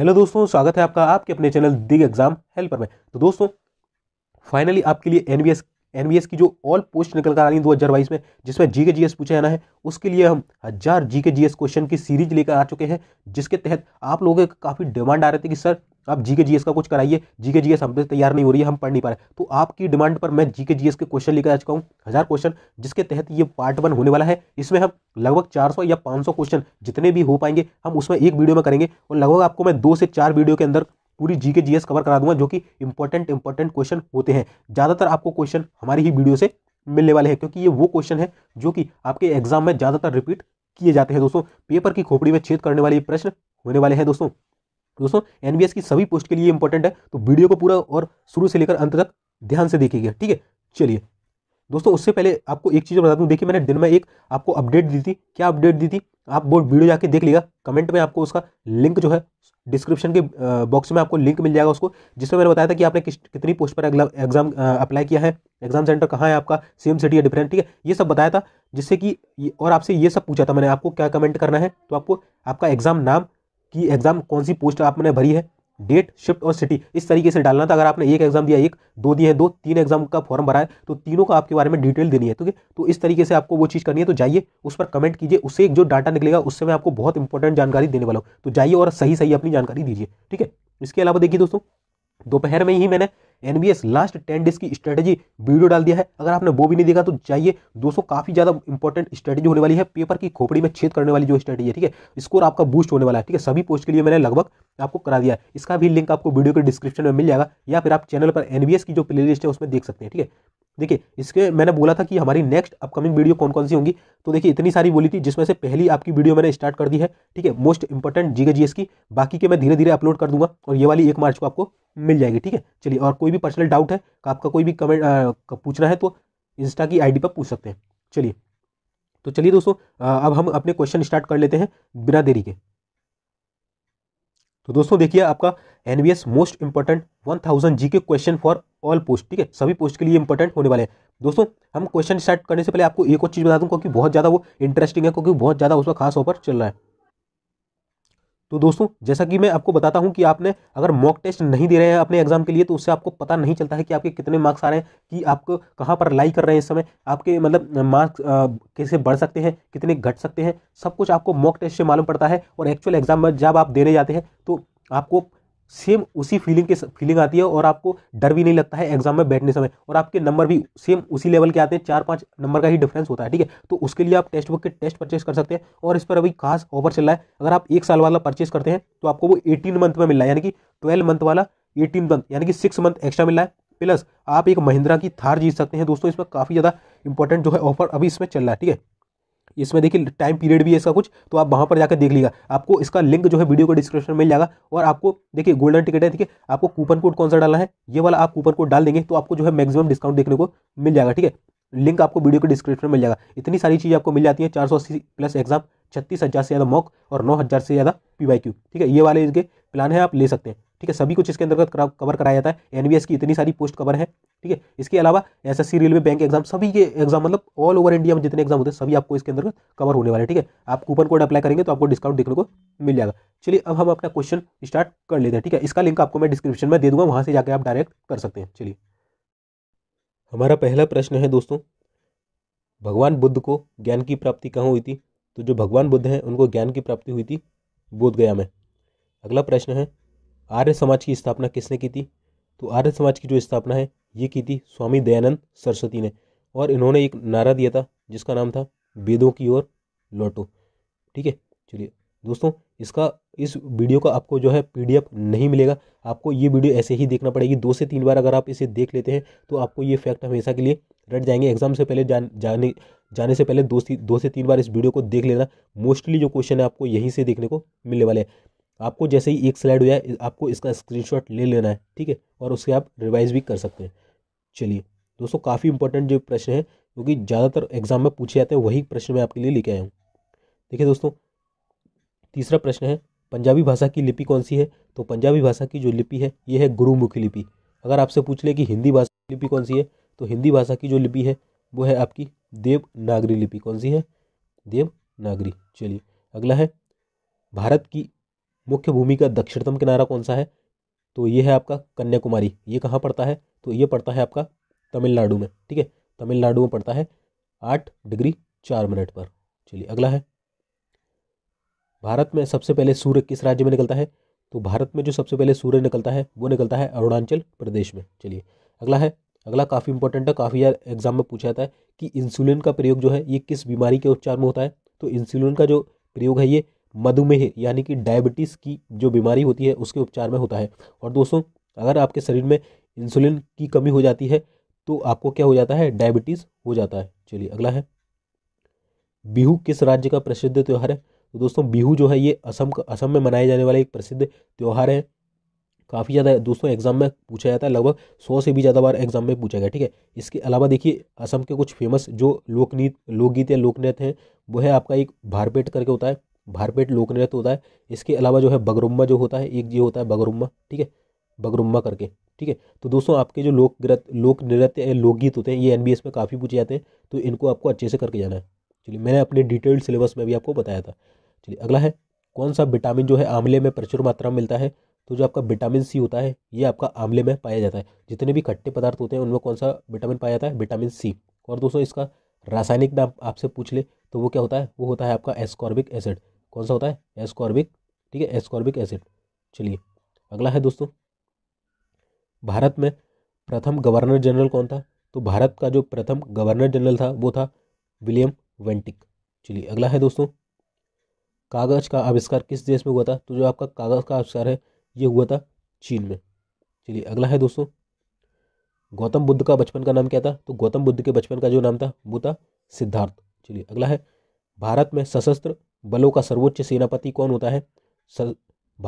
Hello दोस्तों स्वागत है आपका आपके अपने चैनल दिग एग्जाम हेल्पर में तो दोस्तों फाइनली आपके लिए एनबीएस एनबीएस की जो ऑल पोस्ट निकल कर आ रही है दो हज़ार बाईस में जिसमें जी के जी एस पूछा जाना है उसके लिए हम हज़ार जी के जी एस क्वेश्चन की सीरीज लेकर आ चुके हैं जिसके तहत आप लोगों के काफ़ी डिमांड आ रहे थे कि सर आप जीके जीएस का कुछ कराइए जीके जीएस हम तैयार नहीं हो रही है हम पढ़ नहीं पा रहे तो आपकी डिमांड पर मैं जीके जीएस के क्वेश्चन लेकर आ चुका हूँ हज़ार क्वेश्चन जिसके तहत ये पार्ट वन होने वाला है इसमें हम लगभग चार या पाँच क्वेश्चन जितने भी हो पाएंगे हम उसमें एक वीडियो में करेंगे और लगभग आपको मैं दो से चार वीडियो के अंदर पूरी जीके जीएस कवर करा दूंगा जो कि इंपॉर्टेंट इंपॉर्टेंट क्वेश्चन होते हैं ज़्यादातर आपको क्वेश्चन हमारी ही वीडियो से मिलने वाले हैं क्योंकि ये वो क्वेश्चन है जो कि आपके एग्जाम में ज़्यादातर रिपीट किए जाते हैं दोस्तों पेपर की खोपड़ी में छेद करने वाले प्रश्न होने वाले हैं दोस्तों दोस्तों एनबीएस की सभी पोस्ट के लिए इंपॉर्टेंट है तो वीडियो को पूरा और शुरू से लेकर अंत तक ध्यान से देखिएगा ठीक है चलिए दोस्तों उससे पहले आपको एक चीज़ बता दूँ देखिए मैंने दिन में एक आपको अपडेट दी थी क्या अपडेट दी थी आप वो वीडियो जाके देख लीजिएगा कमेंट में आपको उसका लिंक जो है डिस्क्रिप्शन के बॉक्स में आपको लिंक मिल जाएगा उसको जिसमें मैंने बताया था कि आपने किस कितनी पोस्ट पर एग्जाम अप्लाई किया है एग्जाम सेंटर कहाँ है आपका सेम सिटी या डिफरेंट ठीक है ये सब बताया था जिससे कि और आपसे ये सब पूछा था मैंने आपको क्या कमेंट करना है तो आपको आपका एग्जाम नाम कि एग्ज़ाम कौन सी पोस्ट आपने भरी है डेट शिफ्ट और सिटी इस तरीके से डालना था अगर आपने एक एग्जाम दिया एक दो दिए हैं दो तीन एग्जाम का फॉर्म भरा है तो तीनों का आपके बारे में डिटेल देनी है ठीक है तो इस तरीके से आपको वो चीज़ करनी है तो जाइए उस पर कमेंट कीजिए उससे एक जो डाटा निकलेगा उससे मैं आपको बहुत इंपॉर्टेंट जानकारी देने वाला हूँ तो जाइए और सही सही अपनी जानकारी दीजिए ठीक है इसके अलावा देखिए दोस्तों दोपहर में ही मैंने एनबीएस लास्ट टेन डेज की स्ट्रेटेजी वीडियो डाल दिया है अगर आपने वो भी नहीं देखा तो चाहिए दोस्तों काफी ज्यादा इंपॉर्टेंट स्ट्रेटेजी होने वाली है पेपर की खोपड़ी में छेद करने वाली जो स्ट्रेटेजी है ठीक है स्कोर आपका बूस्ट होने वाला है ठीक है सभी पोस्ट के लिए मैंने लगभग आपको करा दिया है इसका भी लिंक आपको वीडियो के डिस्क्रिप्शन में मिल जाएगा या फिर आप चैनल पर एनबीएस की जो प्ले है उसमें देख सकते हैं ठीक है देखिए इसके मैंने बोला था कि हमारी नेक्स्ट अपकमिंग वीडियो कौन कौन सी होंगी तो देखिए इतनी सारी बोली थी जिसमें से पहली आपकी वीडियो मैंने स्टार्ट कर दी है ठीक है मोस्ट इंपॉर्टेंट जीके जीएस की बाकी के मैं धीरे धीरे अपलोड कर दूंगा और ये वाली एक मार्च को आपको मिल जाएगी ठीक है चलिए और कोई भी पर्सनल डाउट है तो आपका कोई भी कमेंट पूछना है तो इंस्टा की आई पर पूछ सकते हैं चलिए तो चलिए दोस्तों अब हम अपने क्वेश्चन स्टार्ट कर लेते हैं बिना देरी के तो दोस्तों देखिए आपका an most important one thousand G K question for all post ठीक है सभी पोस्ट के लिए इंपॉर्टेंट होने वाले हैं दोस्तों हम क्वेश्चन स्टार्ट करने से पहले आपको एक और चीज़ बता दूँ क्योंकि बहुत ज़्यादा वो इंटरेस्टिंग है क्योंकि बहुत ज़्यादा उसका खास ऑफर चल रहा है तो दोस्तों जैसा कि मैं आपको बताता हूं कि आपने अगर मॉक टेस्ट नहीं दे रहे हैं अपने एग्जाम के लिए तो उससे आपको पता नहीं चलता है कि आपके कितने मार्क्स आ रहे हैं कि आप कहाँ पर लाई कर रहे हैं इस समय आपके मतलब मार्क्स कैसे बढ़ सकते हैं कितने घट सकते हैं सब कुछ आपको मॉक टेस्ट से मालूम पड़ता है और एक्चुअल एग्जाम जब आप देने जाते हैं तो आपको सेम उसी फीलिंग के फीलिंग आती है और आपको डर भी नहीं लगता है एग्जाम में बैठने समय और आपके नंबर भी सेम उसी लेवल के आते हैं चार पाँच नंबर का ही डिफरेंस होता है ठीक है तो उसके लिए आप टेस्ट बुक के टेस्ट परचेस कर सकते हैं और इस पर अभी खास ऑफर चल रहा है अगर आप एक साल वाला परचेस करते हैं तो आपको वो एटीन मंथ में मिल रहा है यानी कि ट्वेल्व मंथ वाला एटीन मंथ यानी कि सिक्स मंथ एक्स्ट्रा मिल रहा है प्लस आप एक महिंद्रा की थार जीत सकते हैं दोस्तों इसमें काफ़ी ज़्यादा इंपॉर्टेंट जो है ऑफर अभी इसमें चल रहा है ठीक है इसमें देखिए टाइम पीरियड भी है इसका कुछ तो आप वहाँ पर जाकर देख लीजिएगा आपको इसका लिंक जो है वीडियो को डिस्क्रिप्शन में मिल जाएगा और आपको देखिए गोल्डन टिकट है ठीक है आपको कूपन कोड कौन सा डालना है ये वाला आप कूपन कोड डाल देंगे तो आपको जो है मैक्सिमम डिस्काउंट देखने को मिल जाएगा ठीक है लिंक आपको वीडियो के डिस्क्रिप्शन में मिल जाएगा इतनी सारी चीज़ आपको मिल जाती है चार सौ अस्सी प्लस एग्जाम छत्तीस हज़ार से ज़्यादा मॉक और नौ हज़ार से ज़्यादा पी ठीक है ये वाले इसके प्लान है आप ले सकते हैं ठीक है सभी कुछ इसके अंतर्गत कवर कराया जाता है एन की इतनी सारी पोस्ट कवर है ठीक है इसके अलावा S S railway bank exam सभी के एग्जाम मतलब ऑल ओवर इंडिया में जितने एग्जाम होते हैं सभी आपको इसके अंदर कवर होने वाले ठीक है आप कूपन कोड अप्लाई करेंगे तो आपको डिस्काउंट देखने को मिल जाएगा चलिए अब हम अपना क्वेश्चन स्टार्ट कर लेते हैं ठीक है इसका लिंक आपको मैं डिस्क्रिप्शन में दे दूंगा वहाँ से जाकर आप डायरेक्ट कर सकते हैं चलिए हमारा पहला प्रश्न है दोस्तों भगवान बुद्ध को ज्ञान की प्राप्ति कहाँ हुई थी तो जो भगवान बुद्ध हैं उनको ज्ञान की प्राप्ति हुई थी बोधगया में अगला प्रश्न है आर्य समाज की स्थापना किसने की थी तो आर्य समाज की जो स्थापना है ये की थी स्वामी दयानंद सरस्वती ने और इन्होंने एक नारा दिया था जिसका नाम था वेदों की ओर लौटो ठीक है चलिए दोस्तों इसका इस वीडियो का आपको जो है पीडीएफ नहीं मिलेगा आपको ये वीडियो ऐसे ही देखना पड़ेगी दो से तीन बार अगर आप इसे देख लेते हैं तो आपको ये फैक्ट हमेशा के लिए रट जाएंगे एग्जाम से पहले जान जाने जाने से पहले दो दो से तीन बार इस वीडियो को देख लेना मोस्टली जो क्वेश्चन है आपको यहीं से देखने को मिलने वाले हैं आपको जैसे ही एक स्लाइड हो जाए आपको इसका स्क्रीनशॉट ले लेना है ठीक है और उसके आप रिवाइज भी कर सकते हैं चलिए दोस्तों काफ़ी इंपॉर्टेंट जो प्रश्न है क्योंकि ज़्यादातर एग्जाम में पूछे जाते हैं वही प्रश्न मैं आपके लिए लेके आया हूँ देखिए दोस्तों तीसरा प्रश्न है पंजाबी भाषा की लिपि कौन सी है तो पंजाबी भाषा की जो लिपि है ये है गुरुमुखी लिपि अगर आपसे पूछ ले कि हिंदी भाषा की लिपि कौन सी है तो हिंदी भाषा की जो लिपि है वो है आपकी देवनागरी लिपि कौन सी है देवनागरी चलिए अगला है भारत की मुख्य भूमि का दक्षिणतम किनारा कौन सा है तो ये है आपका कन्याकुमारी ये कहाँ पड़ता है तो ये पड़ता है आपका तमिलनाडु में ठीक है तमिलनाडु में पड़ता है आठ डिग्री चार मिनट पर चलिए अगला है भारत में सबसे पहले सूर्य किस राज्य में निकलता है तो भारत में जो सबसे पहले सूर्य निकलता है वो निकलता है अरुणाचल प्रदेश में चलिए अगला है अगला काफ़ी इंपॉर्टेंट है काफ़ी यार एग्जाम में पूछा जाता है कि इंसुलिन का प्रयोग जो है ये किस बीमारी के उपचार में होता है तो इंसुलिन का जो प्रयोग है ये मधुमेह यानी कि डायबिटीज़ की जो बीमारी होती है उसके उपचार में होता है और दोस्तों अगर आपके शरीर में इंसुलिन की कमी हो जाती है तो आपको क्या हो जाता है डायबिटीज़ हो जाता है चलिए अगला है बिहू किस राज्य का प्रसिद्ध त्यौहार है तो दोस्तों बिहू जो है ये असम का असम में मनाए जाने वाला एक प्रसिद्ध त्यौहार है काफ़ी ज़्यादा दोस्तों एग्जाम में पूछा जाता है लगभग सौ से भी ज़्यादा बार एग्जाम में पूछा गया ठीक है इसके अलावा देखिए असम के कुछ फेमस जो लोकनीत लोकगीत या लोकनृत्य हैं वो है आपका एक भारपेट करके होता है भारपेट लोकनृत्य होता है इसके अलावा जो है बगरुम्मा जो होता है एक ये होता है बगरुम्मा ठीक है बगरुम्मा करके ठीक है तो दोस्तों आपके जो लोक ग्रत लोक नृत्य लोकगीत होते हैं ये एन में काफ़ी पूछे जाते हैं तो इनको आपको अच्छे से करके जाना है चलिए मैंने अपने डिटेल्ड सिलेबस में भी आपको बताया था चलिए अगला है कौन सा विटामिन जो है आंवले में प्रचुर मात्रा में मिलता है तो जो आपका विटामिन सी होता है ये आपका आंवले में पाया जाता है जितने भी खट्टे पदार्थ होते हैं उनमें कौन सा विटामिन पाया जाता है विटामिन सी और दोस्तों इसका रासायनिक नाम आपसे पूछ ले तो वो क्या होता है वो होता है आपका एस्कॉर्बिक एसिड कौन सा होता है एस्कॉर्बिक ठीक है एस्कॉर्बिक एसिड चलिए अगला है दोस्तों भारत में प्रथम गवर्नर जनरल कौन था तो भारत का जो प्रथम गवर्नर जनरल था वो था विलियम वेंटिक चलिए अगला है दोस्तों कागज़ का आविष्कार किस देश में हुआ था तो जो आपका कागज़ का आविष्कार है ये हुआ था चीन में चलिए अगला है दोस्तों गौतम बुद्ध का बचपन का नाम क्या था तो गौतम बुद्ध के बचपन का जो नाम था वो था सिद्धार्थ चलिए अगला है भारत में सशस्त्र बलों का सर्वोच्च सेनापति कौन होता है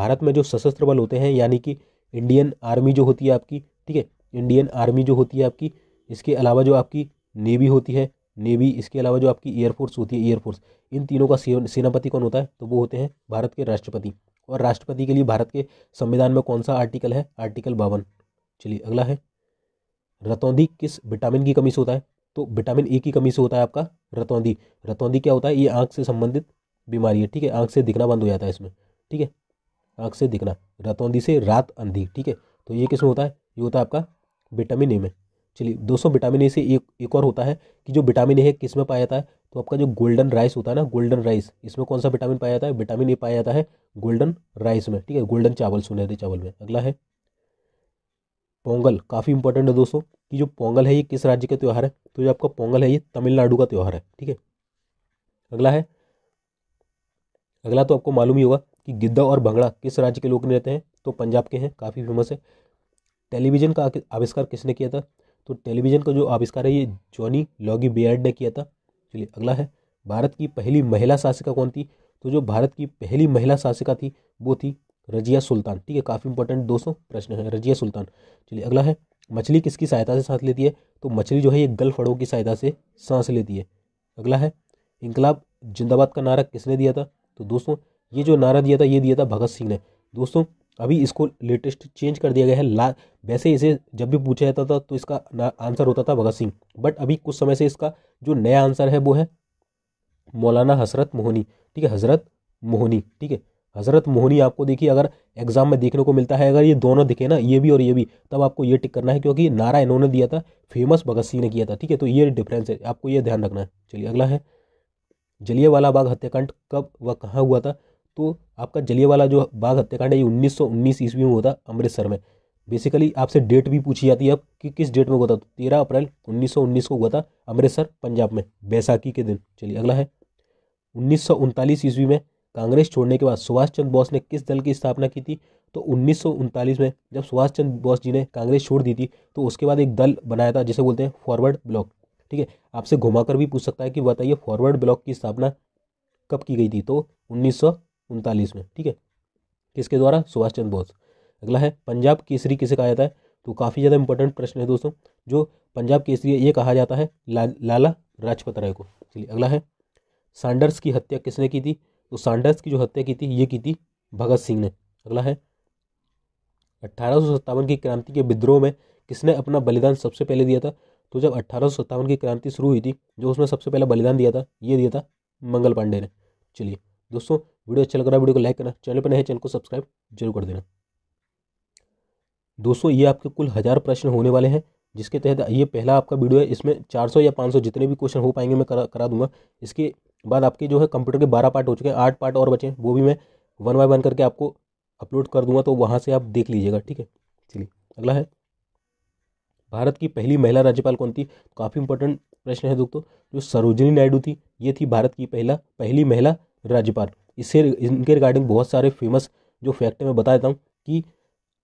भारत में जो सशस्त्र बल होते हैं यानी कि इंडियन आर्मी जो होती है आपकी ठीक है इंडियन आर्मी जो होती है आपकी इसके अलावा जो आपकी नेवी होती है नेवी इसके अलावा जो आपकी एयरफोर्स होती है एयरफोर्स इन तीनों का सेनापति कौन होता है तो वो होते हैं भारत के राष्ट्रपति और राष्ट्रपति के लिए भारत के संविधान में कौन सा आर्टिकल है आर्टिकल बावन चलिए अगला है रतौंदी किस विटामिन की कमी से होता है तो विटामिन ए की कमी से होता है आपका रतौंदी रतौंदी क्या होता है ये आँख से संबंधित बीमारी है ठीक है आँख से दिखना बंद हो जाता है इसमें ठीक है आँख से दिखना रतौंधी से रात अंधी ठीक है तो ये किसमें होता है ये होता है आपका विटामिन ए में चलिए दोस्तों विटामिन ए से एक एक और होता है कि जो विटामिन ए है किस में पाया जाता है तो आपका जो गोल्डन राइस होता है ना गोल्डन राइस इसमें कौन सा विटामिन पाया जाता है विटामिन ए पाया जाता है गोल्डन राइस में ठीक है गोल्डन चावल सुनहरे चावल में अगला है पोंगल काफ़ी इंपॉर्टेंट है दोस्तों कि जो पोंगल है ये किस राज्य का त्यौहार है तो जो आपका पोंगल है ये तमिलनाडु का त्यौहार है ठीक है अगला है अगला तो आपको मालूम ही होगा कि गिद्दा और भंगड़ा किस राज्य के लोग नृत्य हैं तो पंजाब के हैं काफ़ी फेमस है टेलीविज़न का आविष्कार किसने किया था तो टेलीविज़न का जो आविष्कार है ये जॉनी लॉगी बेयर्ड ने किया था चलिए अगला है भारत की पहली महिला शासिका कौन थी तो जो भारत की पहली महिला शासिका थी वो थी रजिया सुल्तान ठीक है काफ़ी इंपॉर्टेंट दोस्तों प्रश्न है रजिया सुल्तान चलिए अगला है मछली किसकी सहायता से सांस लेती है तो मछली जो है ये गल फड़ों की सहायता से सांस लेती है अगला है इंकलाब जिंदाबाद का नारा किसने दिया था तो दोस्तों ये जो नारा दिया था ये दिया था भगत सिंह ने दोस्तों अभी इसको लेटेस्ट चेंज कर दिया गया है ला वैसे इसे जब भी पूछा जाता था तो इसका आंसर होता था भगत सिंह बट अभी कुछ समय से इसका जो नया आंसर है वो है मौलाना हसरत मोहनी ठीक है हजरत मोहनी ठीक है हजरत मोहनी आपको देखिए अगर एग्जाम में देखने को मिलता है अगर ये दोनों दिखे ना ये भी और ये भी तब आपको ये टिक करना है क्योंकि नारा इन्होंने दिया था फेमस भगत सिंह ने किया था ठीक है तो ये डिफरेंस है आपको ये ध्यान रखना है चलिए अगला है वाला बाग हत्याकांड कब व कहाँ हुआ था तो आपका जलिया वाला जो बाघ हत्याकांड है ये उन्नीस सौ उन्नीस ईस्वी में होता अमृतसर में बेसिकली आपसे डेट भी पूछी जाती है अब कि किस डेट में हुआ था तो तेरह अप्रैल 1919 को हुआ था अमृतसर पंजाब में बैसाखी के दिन चलिए अगला है उन्नीस ईस्वी में कांग्रेस छोड़ने के बाद सुभाष चंद्र बोस ने किस दल की स्थापना की थी तो उन्नीस में जब सुभाष चंद्र बोस जी ने कांग्रेस छोड़ दी थी तो उसके बाद एक दल बनाया था जिसे बोलते हैं फॉरवर्ड ब्लॉक ठीक है आपसे घुमाकर भी पूछ सकता है कि बताइए फॉरवर्ड ब्लॉक की स्थापना कब की गई थी तो उन्नीस उनतालीस में ठीक है किसके द्वारा सुभाष चंद्र बोस अगला है पंजाब केसरी किसे कहा जाता है तो काफ़ी ज़्यादा इंपॉर्टेंट प्रश्न है दोस्तों जो पंजाब केसरी ये कहा जाता है ला, लाला राजपत राय को चलिए अगला है सांडर्स की हत्या किसने की थी तो सांडर्स की जो हत्या की थी ये की थी भगत सिंह ने अगला है अट्ठारह की क्रांति के विद्रोह में किसने अपना बलिदान सबसे पहले दिया था तो जब अट्ठारह की क्रांति शुरू हुई थी जो उसने सबसे पहला बलिदान दिया था ये दिया था मंगल पांडे ने चलिए दोस्तों वीडियो अच्छा लग रहा है वीडियो को लाइक करना चैनल पर नए चैनल को सब्सक्राइब जरूर कर देना दोस्तों ये आपके कुल हज़ार प्रश्न होने वाले हैं जिसके तहत ये पहला आपका वीडियो है इसमें 400 या 500 जितने भी क्वेश्चन हो पाएंगे मैं करा करा दूंगा इसके बाद आपके जो है कंप्यूटर के बारह पार्ट हो चुके हैं आठ पार्ट और बचे हैं वो भी मैं वन बाय वन करके आपको अपलोड कर दूंगा तो वहाँ से आप देख लीजिएगा ठीक है चलिए अगला है भारत की पहली महिला राज्यपाल कौन थी काफ़ी इंपॉर्टेंट प्रश्न है दोस्तों जो सरोजनी नायडू थी ये थी भारत की पहला पहली महिला राज्यपाल इससे इनके रिगार्डिंग बहुत सारे फेमस जो फैक्ट है मैं बता देता हूँ कि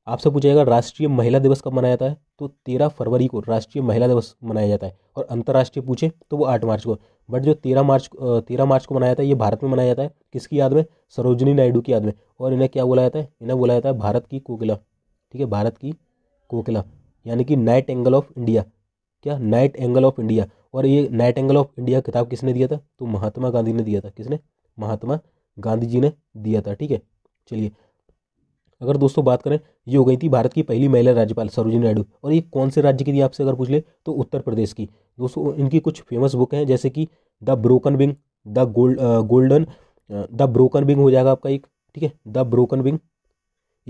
आपसे पूछेगा राष्ट्रीय महिला दिवस कब मनाया जाता है तो तेरह फरवरी को राष्ट्रीय महिला दिवस मनाया जाता है और अंतर्राष्ट्रीय पूछे तो वो आठ मार्च को बट जो तेरह मार्च तेरह मार्च को मनाया जाता है ये भारत में मनाया जाता है किसकी याद में सरोजनी नायडू की याद में और इन्हें क्या बोला जाता है इन्हें बोला जाता है भारत की कोकिला ठीक है भारत की कोकिला यानी कि नाइट एंगल ऑफ इंडिया क्या नाइट एंगल ऑफ इंडिया और ये नाइट एंगल ऑफ इंडिया किताब किसने दिया था तो महात्मा गांधी ने दिया था किसने महात्मा गांधी जी ने दिया था ठीक है चलिए अगर दोस्तों बात करें ये हो गई थी भारत की पहली महिला राज्यपाल सरोजिनी नायडू और ये कौन से राज्य की थी आपसे अगर पूछ ले तो उत्तर प्रदेश की दोस्तों इनकी कुछ फेमस बुक हैं जैसे कि the broken wing the gold golden the broken wing हो जाएगा आपका एक ठीक है द ब्रोकन विंग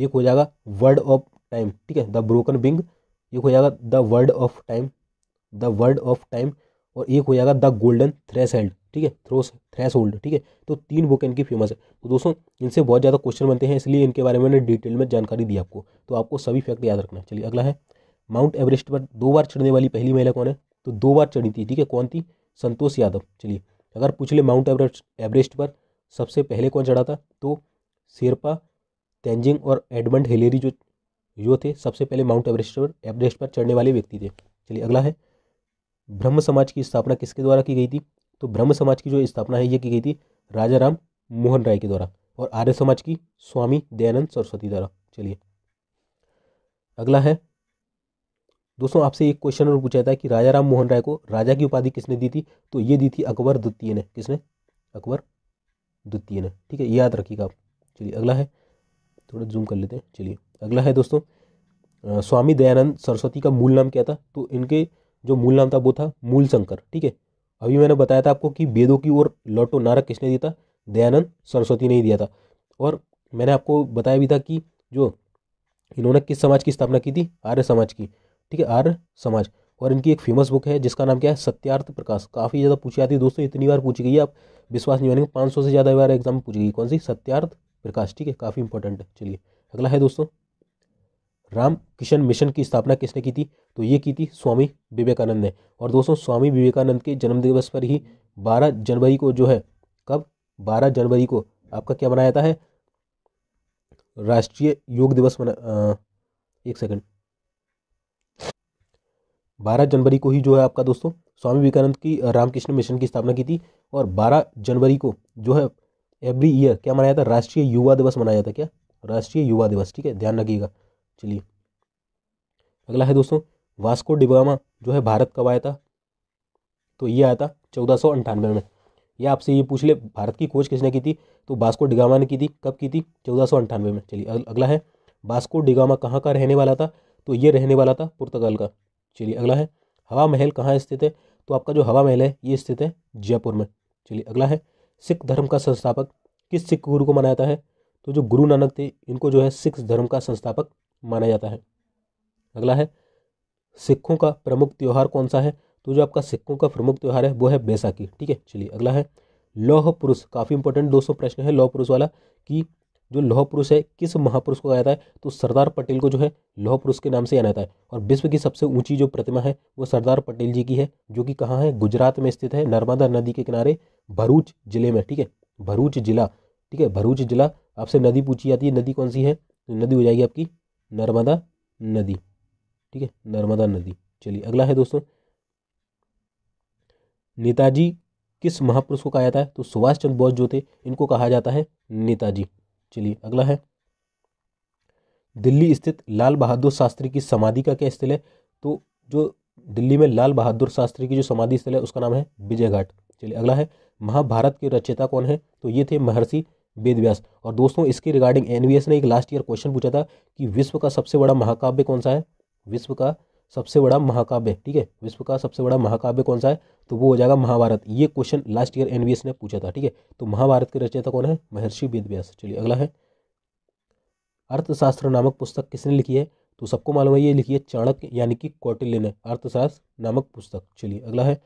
एक हो जाएगा वर्ड ऑफ टाइम ठीक है द ब्रोकन विंग एक हो जाएगा the word of time the word of time और एक हो जाएगा द गोल्डन थ्रेस हेल्ड ठीक है थ्रोस थ्रेस होल्ड ठीक है तो तीन बुक इनकी फेमस है तो दोस्तों इनसे बहुत ज़्यादा क्वेश्चन बनते हैं इसलिए इनके बारे में डिटेल में जानकारी दी आपको तो आपको सभी फैक्ट याद रखना चलिए अगला है माउंट एवरेस्ट पर दो बार चढ़ने वाली पहली महिला कौन है तो दो बार चढ़ी थी ठीक है कौन थी संतोष यादव चलिए अगर पूछ ले माउंट एवरेस्ट एवरेस्ट पर सबसे पहले कौन चढ़ा था तो शेरपा तेंजिंग और एडमंड हिलेरी जो जो थे सबसे पहले माउंट एवरेस्ट पर एवरेस्ट पर चढ़ने वाले व्यक्ति थे चलिए अगला है ब्रह्म समाज की स्थापना किसके द्वारा की गई थी तो ब्रह्म समाज की जो स्थापना है ये की गई थी राजा राम मोहन राय के द्वारा और आर्य समाज की स्वामी दयानंद सरस्वती द्वारा चलिए अगला है दोस्तों आपसे एक क्वेश्चन और पूछा था कि राजा राम मोहन राय को राजा की उपाधि किसने दी थी तो ये दी थी अकबर द्वितीय ने किसने अकबर द्वितीय ने ठीक है याद रखिएगा आप चलिए अगला है थोड़ा जूम कर लेते हैं चलिए अगला है दोस्तों स्वामी दयानंद सरस्वती का मूल नाम क्या था तो इनके जो मूल नाम था वो था मूल शंकर ठीक है अभी मैंने बताया था आपको कि वेदों की ओर लौटो नारक किसने दिया था दयानंद सरस्वती ने ही दिया था और मैंने आपको बताया भी था कि जो इन्होंने किस समाज की स्थापना की थी आर्य समाज की ठीक है आर्य समाज और इनकी एक फेमस बुक है जिसका नाम क्या है सत्यार्थ प्रकाश काफ़ी ज़्यादा पूछी जाती है दोस्तों इतनी बार पूछी गई है आप विश्वास नहीं मानेंगे पाँच सौ से ज़्यादा बार एग्जाम पूछी गई कौन सी सत्यार्थ प्रकाश ठीक है काफ़ी इंपॉर्टेंट है चलिए अगला है दोस्तों राम किशन मिशन की स्थापना किसने की थी तो ये की थी स्वामी विवेकानंद ने और दोस्तों स्वामी विवेकानंद के जन्मदिवस पर ही बारह जनवरी को जो है कब बारह जनवरी को आपका क्या मनाया जाता है राष्ट्रीय योग दिवस मना आ, एक सेकंड बारह जनवरी को ही जो है आपका दोस्तों स्वामी विवेकानंद की रामकृष्ण मिशन की स्थापना की थी और बारह जनवरी को जो है एवरी ईयर क्या मनाया जाता है राष्ट्रीय युवा दिवस मनाया जाता है क्या राष्ट्रीय युवा दिवस ठीक है ध्यान रखिएगा चलिए अगला है दोस्तों वास्को डिगामा जो है भारत कब आया था तो ये आया था चौदह में या आपसे ये पूछ ले भारत की खोज किसने की थी तो बास्को डिगामा ने की थी कब की थी चौदह में चलिए अगला है बास्को डिगामा कहाँ का रहने वाला था तो ये रहने वाला था पुर्तगाल का चलिए अगला है हवा महल कहाँ स्थित है तो आपका जो हवा महल है ये स्थित है जयपुर में चलिए अगला है सिख धर्म का संस्थापक किस सिख गुरु को मनाया जाता है तो जो गुरु नानक थे इनको जो है सिख धर्म का संस्थापक माना जाता है अगला है सिखों का प्रमुख त्यौहार कौन सा है तो जो आपका सिखों का प्रमुख त्यौहार है वो है बैसाखी ठीक है चलिए अगला है लौह पुरुष काफ़ी इंपॉर्टेंट दोस्तों प्रश्न है लौह पुरुष वाला कि जो लौह पुरुष है किस महापुरुष को कहा जाता है तो सरदार पटेल को जो है लौह पुरुष के नाम से जाना जाता है और विश्व की सबसे ऊंची जो प्रतिमा है वो सरदार पटेल जी की है जो कि कहाँ है गुजरात में स्थित है नर्मदा नदी के किनारे भरूच जिले में ठीक है भरूच जिला ठीक है भरूच जिला आपसे नदी पूछी जाती है नदी कौन सी है नदी हो जाएगी आपकी नर्मदा नदी ठीक है नर्मदा नदी चलिए अगला है दोस्तों नेताजी किस महापुरुष को कहा जाता है तो सुभाष चंद्र बोस जो थे इनको कहा जाता है नेताजी चलिए अगला है दिल्ली स्थित लाल बहादुर शास्त्री की समाधि का क्या स्थल है तो जो दिल्ली में लाल बहादुर शास्त्री की जो समाधि स्थल है उसका नाम है विजय घाट चलिए अगला है महाभारत के रचयिता कौन है तो ये थे महर्षि वेद व्यास और दोस्तों इसके रिगार्डिंग एन ने एक लास्ट ईयर क्वेश्चन पूछा था कि विश्व का सबसे बड़ा महाकाव्य कौन सा है विश्व का सबसे बड़ा महाकाव्य ठीक है विश्व का सबसे बड़ा महाकाव्य कौन सा है तो वो हो जाएगा महाभारत ये क्वेश्चन लास्ट ईयर एन ने पूछा था ठीक है तो महाभारत के रचयिता कौन है महर्षि वेद चलिए अगला है अर्थशास्त्र नामक पुस्तक किसने लिखी है तो सबको मालूम है ये लिखी है चाणक्य यानी कि कौटिल्य ने अर्थशास्त्र नामक पुस्तक चलिए अगला है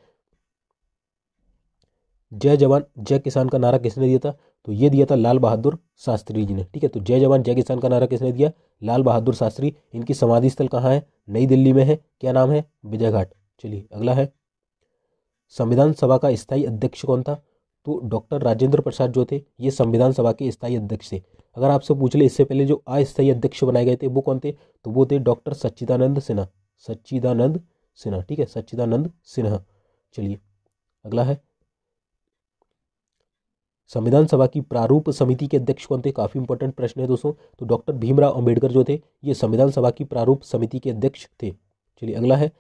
जय जवान जय किसान का नारा किसने दिया था तो ये दिया था लाल बहादुर शास्त्री जी ने ठीक है तो जय जवान जय किसान का नारा किसने दिया लाल बहादुर शास्त्री इनकी समाधि स्थल कहाँ है नई दिल्ली में है क्या नाम है विजय घाट चलिए अगला है संविधान सभा का स्थायी अध्यक्ष कौन था तो डॉक्टर राजेंद्र प्रसाद जो थे ये संविधान सभा के स्थायी अध्यक्ष थे अगर आपसे पूछ ले इससे पहले जो अस्थायी अध्यक्ष बनाए गए थे वो कौन थे तो वो थे डॉक्टर सच्चिदानंद सिन्हा सच्चिदानंद सिन्हा ठीक है सच्चिदानंद सिन्हा चलिए अगला है संविधान सभा की प्रारूप समिति के अध्यक्ष कौन थे काफ़ी इंपॉर्टेंट प्रश्न है दोस्तों तो डॉक्टर भीमराव अंबेडकर जो थे ये संविधान सभा की प्रारूप समिति के अध्यक्ष थे चलिए अगला है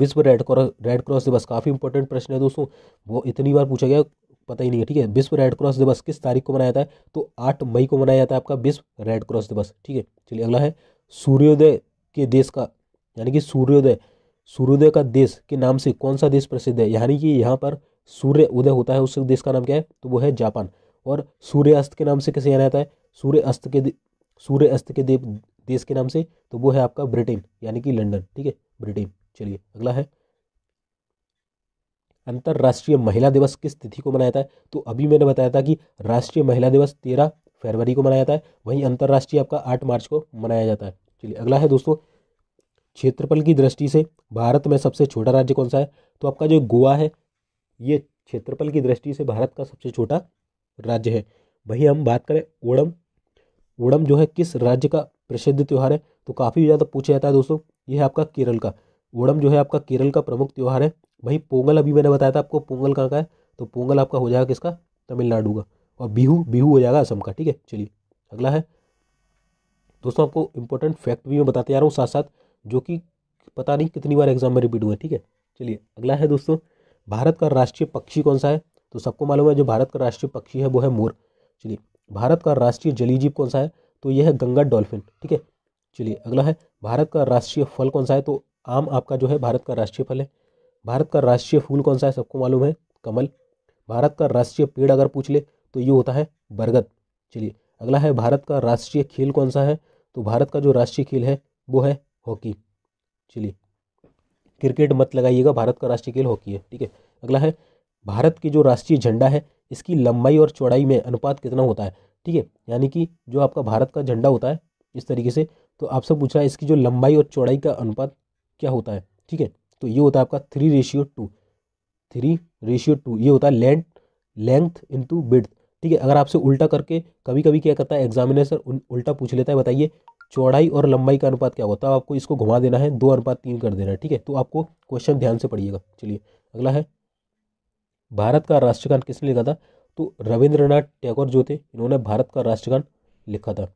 विश्व रेड क्रॉस रेड क्रॉस दिवस काफ़ी इंपॉर्टेंट प्रश्न है दोस्तों वो इतनी बार पूछा गया पता ही नहीं है ठीक है विश्व रेड क्रॉस दिवस किस तारीख को मनाया जाता है तो आठ मई को मनाया जाता है आपका विश्व रेड क्रॉस दिवस ठीक है चलिए अगला है सूर्योदय के देश का यानी कि सूर्योदय सूर्योदय का देश के नाम से कौन सा देश प्रसिद्ध है यानी कि यहाँ पर सूर्य उदय होता है उस देश का नाम क्या है तो वो है जापान और सूर्यास्त के नाम से किसे जाना जाता है सूर्य अस्त के सूर्य अस्त के देव देश के नाम से तो वो है आपका ब्रिटेन यानी कि लंदन ठीक है ब्रिटेन चलिए अगला है अंतर्राष्ट्रीय महिला दिवस किस तिथि को मनाया जाता है तो अभी मैंने बताया था कि राष्ट्रीय महिला दिवस तेरह फरवरी को मनाया जाता है वहीं अंतर्राष्ट्रीय आपका आठ मार्च को मनाया जाता है चलिए अगला है दोस्तों क्षेत्रफल की दृष्टि से भारत में सबसे छोटा राज्य कौन सा है तो आपका जो गोवा है ये क्षेत्रफल की दृष्टि से भारत का सबसे छोटा राज्य है वही हम बात करें ओणम ओणम जो है किस राज्य का प्रसिद्ध त्यौहार है तो काफ़ी ज़्यादा पूछा जाता है दोस्तों ये है आपका केरल का ओणम जो है आपका केरल का प्रमुख त्यौहार है वही पोंगल अभी मैंने बताया था आपको पोंगल कहाँ का है तो पोंगल आपका हो जाएगा किसका तमिलनाडु का और बिहू बिहू हो जाएगा असम का ठीक है चलिए अगला है दोस्तों आपको इंपॉर्टेंट फैक्ट भी मैं बताते जा रहा हूँ साथ साथ जो कि पता नहीं कितनी बार एग्जाम में रिपीट हुआ ठीक है चलिए अगला है दोस्तों भारत का राष्ट्रीय पक्षी कौन सा है तो सबको मालूम है जो भारत का राष्ट्रीय पक्षी है वो है मोर चलिए भारत का राष्ट्रीय जली जीव कौन सा है तो यह है गंगा डॉल्फिन ठीक है चलिए अगला है भारत का राष्ट्रीय फल कौन सा है तो आम आपका जो है भारत का राष्ट्रीय फल है भारत का राष्ट्रीय फूल कौन सा है सबको मालूम है कमल भारत का राष्ट्रीय पेड़ अगर पूछ ले तो ये होता है बरगद चलिए अगला है भारत का राष्ट्रीय खेल कौन सा है तो भारत का जो राष्ट्रीय खेल है वो है हॉकी चलिए क्रिकेट मत लगाइएगा भारत का राष्ट्रीय खेल हॉकी है ठीक है अगला है भारत की जो राष्ट्रीय झंडा है इसकी लंबाई और चौड़ाई में अनुपात कितना होता है ठीक है यानी कि जो आपका भारत का झंडा होता है इस तरीके से तो आपसे पूछा है इसकी जो लंबाई और चौड़ाई का अनुपात क्या होता है ठीक है तो ये होता है आपका three ratio two three ratio two ये होता है लेंथ लेंथ इंटू बिड्थ ठीक है अगर आपसे उल्टा करके कभी कभी क्या करता है एग्जामिनेशन उल्टा पूछ लेता है बताइए चौड़ाई और लंबाई का अनुपात क्या होता है आपको इसको घुमा देना है दो अनुपात तीन कर देना है ठीक है तो आपको क्वेश्चन ध्यान से पढ़िएगा चलिए अगला है भारत का राष्ट्रगान किसने लिखा था तो रविंद्रनाथ टैगोर जो थे इन्होंने भारत का राष्ट्रगान लिखा था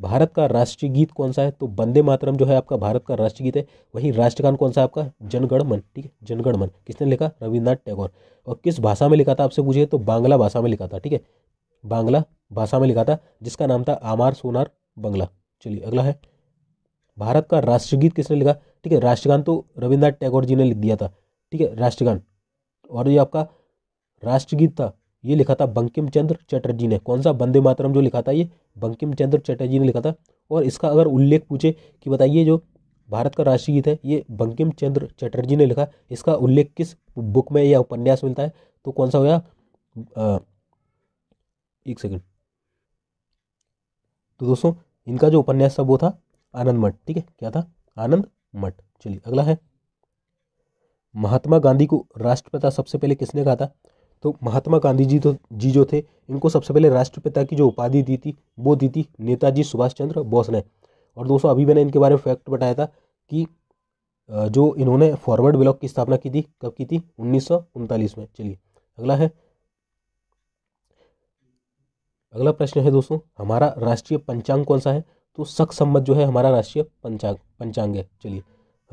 भारत का राष्ट्रीय गीत कौन सा है तो वंदे मातरम जो है आपका भारत का राष्ट्रीय गीत है वही राष्ट्रगान कौन सा है आपका जनगण मन ठीक है जनगण मन किसने लिखा रविन्द्रनाथ टैगोर और किस भाषा में लिखा था आपसे पूछिए तो बांग्ला भाषा में लिखा था ठीक है बांग्ला भाषा में लिखा था जिसका नाम था आमार सोनार बंगला चलिए अगला है भारत का राष्ट्रगीत किसने लिखा ठीक है राष्ट्रगान तो रविन्द्रनाथ टैगोर जी ने लिख दिया था ठीक है राष्ट्रगान और ये आपका राष्ट्रगीत था ये लिखा था बंकिम चंद्र चटर्जी ने कौन सा वंदे मातरम जो लिखा था ये बंकिम चंद्र चटर्जी ने लिखा था और इसका अगर उल्लेख पूछे कि बताइए जो भारत का राष्ट्रगीत है ये बंकिम चंद्र चटर्जी ने लिखा इसका उल्लेख किस बुक में या उपन्यास मिलता है तो कौन सा हो गया एक सेकेंड तो दोस्तों इनका जो उपन्यास था वो था आनंद मठ ठीक है क्या था आनंद मठ चलिए अगला है महात्मा गांधी को राष्ट्रपिता सबसे पहले किसने कहा था तो महात्मा गांधी जी तो जी जो थे इनको सबसे पहले राष्ट्रपिता की जो उपाधि दी थी वो दी थी नेताजी सुभाष चंद्र बोस ने और दोस्तों अभी मैंने इनके बारे में फैक्ट बताया था कि जो इन्होंने फॉरवर्ड ब्लॉक की स्थापना की थी कब की थी उन्नीस में चलिए अगला है अगला प्रश्न है दोस्तों हमारा राष्ट्रीय पंचांग कौन सा है तो सख सम्मत जो है हमारा राष्ट्रीय पंचांग पंचांग है चलिए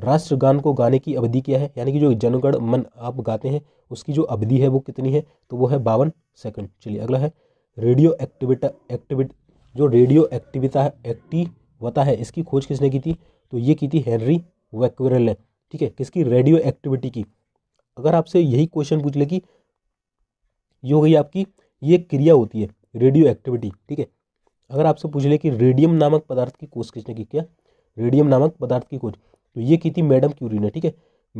राष्ट्रगान को गाने की अवधि क्या है यानी कि जो जनगण मन आप गाते हैं उसकी जो अवधि है वो कितनी है तो वो है बावन सेकंड चलिए अगला है रेडियो एक्टिविटा एक्टिविट जो रेडियो एक्टिविता एक्टिवता है इसकी खोज किसने की थी तो ये की थी हेनरी वैक्वेरल ने ठीक है किसकी रेडियो एक्टिविटी की अगर आपसे यही क्वेश्चन पूछ ले कि ये हो गई आपकी ये क्रिया होती है रेडियो एक्टिविटी ठीक है अगर आपसे पूछ ले कि रेडियम नामक पदार्थ की खोज किसने की क्या रेडियम नामक पदार्थ की खोज तो ये की थी मैडम क्यूरी ने ठीक है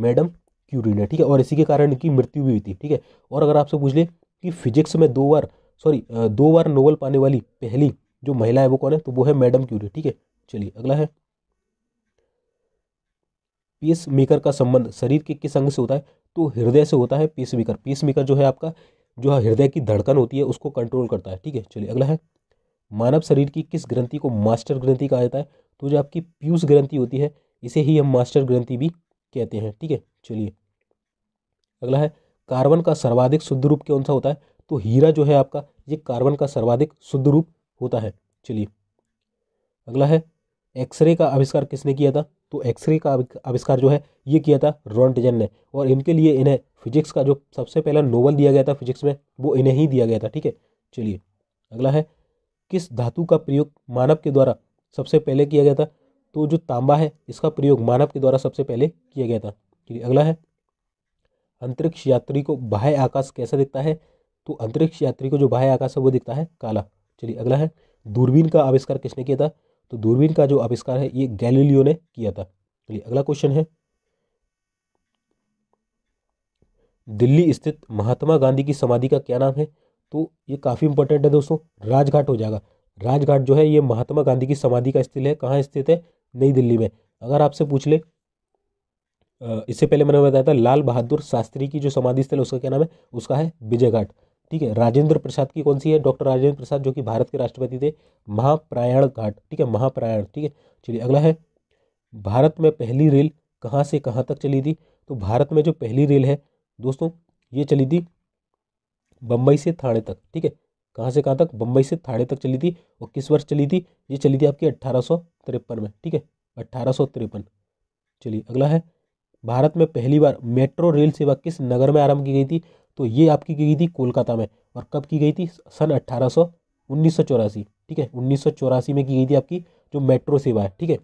मैडम क्यूरी ने ठीक है और इसी के कारण इनकी मृत्यु भी हुई थी ठीक है और अगर आपसे पूछ ले कि फिजिक्स में दो बार सॉरी दो बार नोबल पाने वाली पहली जो महिला है वो कौन है तो वो है मैडम क्यूरी ठीक है चलिए अगला है पेस मेकर का संबंध शरीर के किस अंग से होता है तो हृदय से होता है पेस मेकर पेस मेकर जो है आपका जो हाँ हृदय की धड़कन होती है उसको कंट्रोल करता है ठीक है चलिए अगला है मानव शरीर की किस ग्रंथि को मास्टर ग्रंथि कहा जाता है तो जो आपकी पीयूष ग्रंथि होती है इसे ही हम मास्टर ग्रंथि भी कहते हैं ठीक है चलिए अगला है कार्बन का सर्वाधिक शुद्ध रूप कौन सा होता है तो हीरा जो है आपका ये कार्बन का सर्वाधिक शुद्ध रूप होता है चलिए अगला है एक्सरे का आविष्कार किसने किया था तो एक्सरे का आविष्कार जो है ये किया था रॉन्टजन ने और इनके लिए इन्हें फिजिक्स का जो सबसे पहला नोवल दिया गया था फिजिक्स में वो इन्हें ही दिया गया था ठीक है चलिए अगला है किस धातु का प्रयोग मानव के द्वारा सबसे पहले किया गया था तो जो तांबा है इसका प्रयोग मानव के द्वारा सबसे पहले किया गया था चलिए अगला है अंतरिक्ष यात्री को बाह्य आकाश कैसा दिखता है तो अंतरिक्ष यात्री को जो बाह्य आकाश है वो दिखता है काला चलिए अगला है दूरबीन का आविष्कार किसने किया था तो दूरबीन का जो आविष्कार है ये गैलीलियो ने किया था चलिए अगला क्वेश्चन है दिल्ली स्थित महात्मा गांधी की समाधि का क्या नाम है तो ये काफ़ी इंपॉर्टेंट है दोस्तों राजघाट हो जाएगा राजघाट जो है ये महात्मा गांधी की समाधि का स्थल है कहाँ स्थित है नई दिल्ली में अगर आपसे पूछ ले इससे पहले मैंने बताया था लाल बहादुर शास्त्री की जो समाधि स्थल है उसका क्या नाम है उसका है विजय ठीक है राजेंद्र प्रसाद की कौन सी है डॉक्टर राजेंद्र प्रसाद जो कि भारत के राष्ट्रपति थे महाप्रायण घाट ठीक है महाप्रायण ठीक है चलिए अगला है भारत में पहली रेल कहाँ से कहाँ तक चली थी तो भारत में जो पहली रेल है दोस्तों ये चली थी बम्बई से थाने तक ठीक है कहाँ से कहाँ तक बम्बई से थाने तक चली थी और किस वर्ष चली थी ये चली थी आपकी अट्ठारह में ठीक है अट्ठारह चलिए अगला है भारत में पहली बार मेट्रो रेल सेवा किस नगर में आरंभ की गई थी तो ये आपकी की गई थी कोलकाता में और कब की गई थी सन अट्ठारह सौ ठीक है उन्नीस में की गई थी आपकी जो मेट्रो सेवा है ठीक है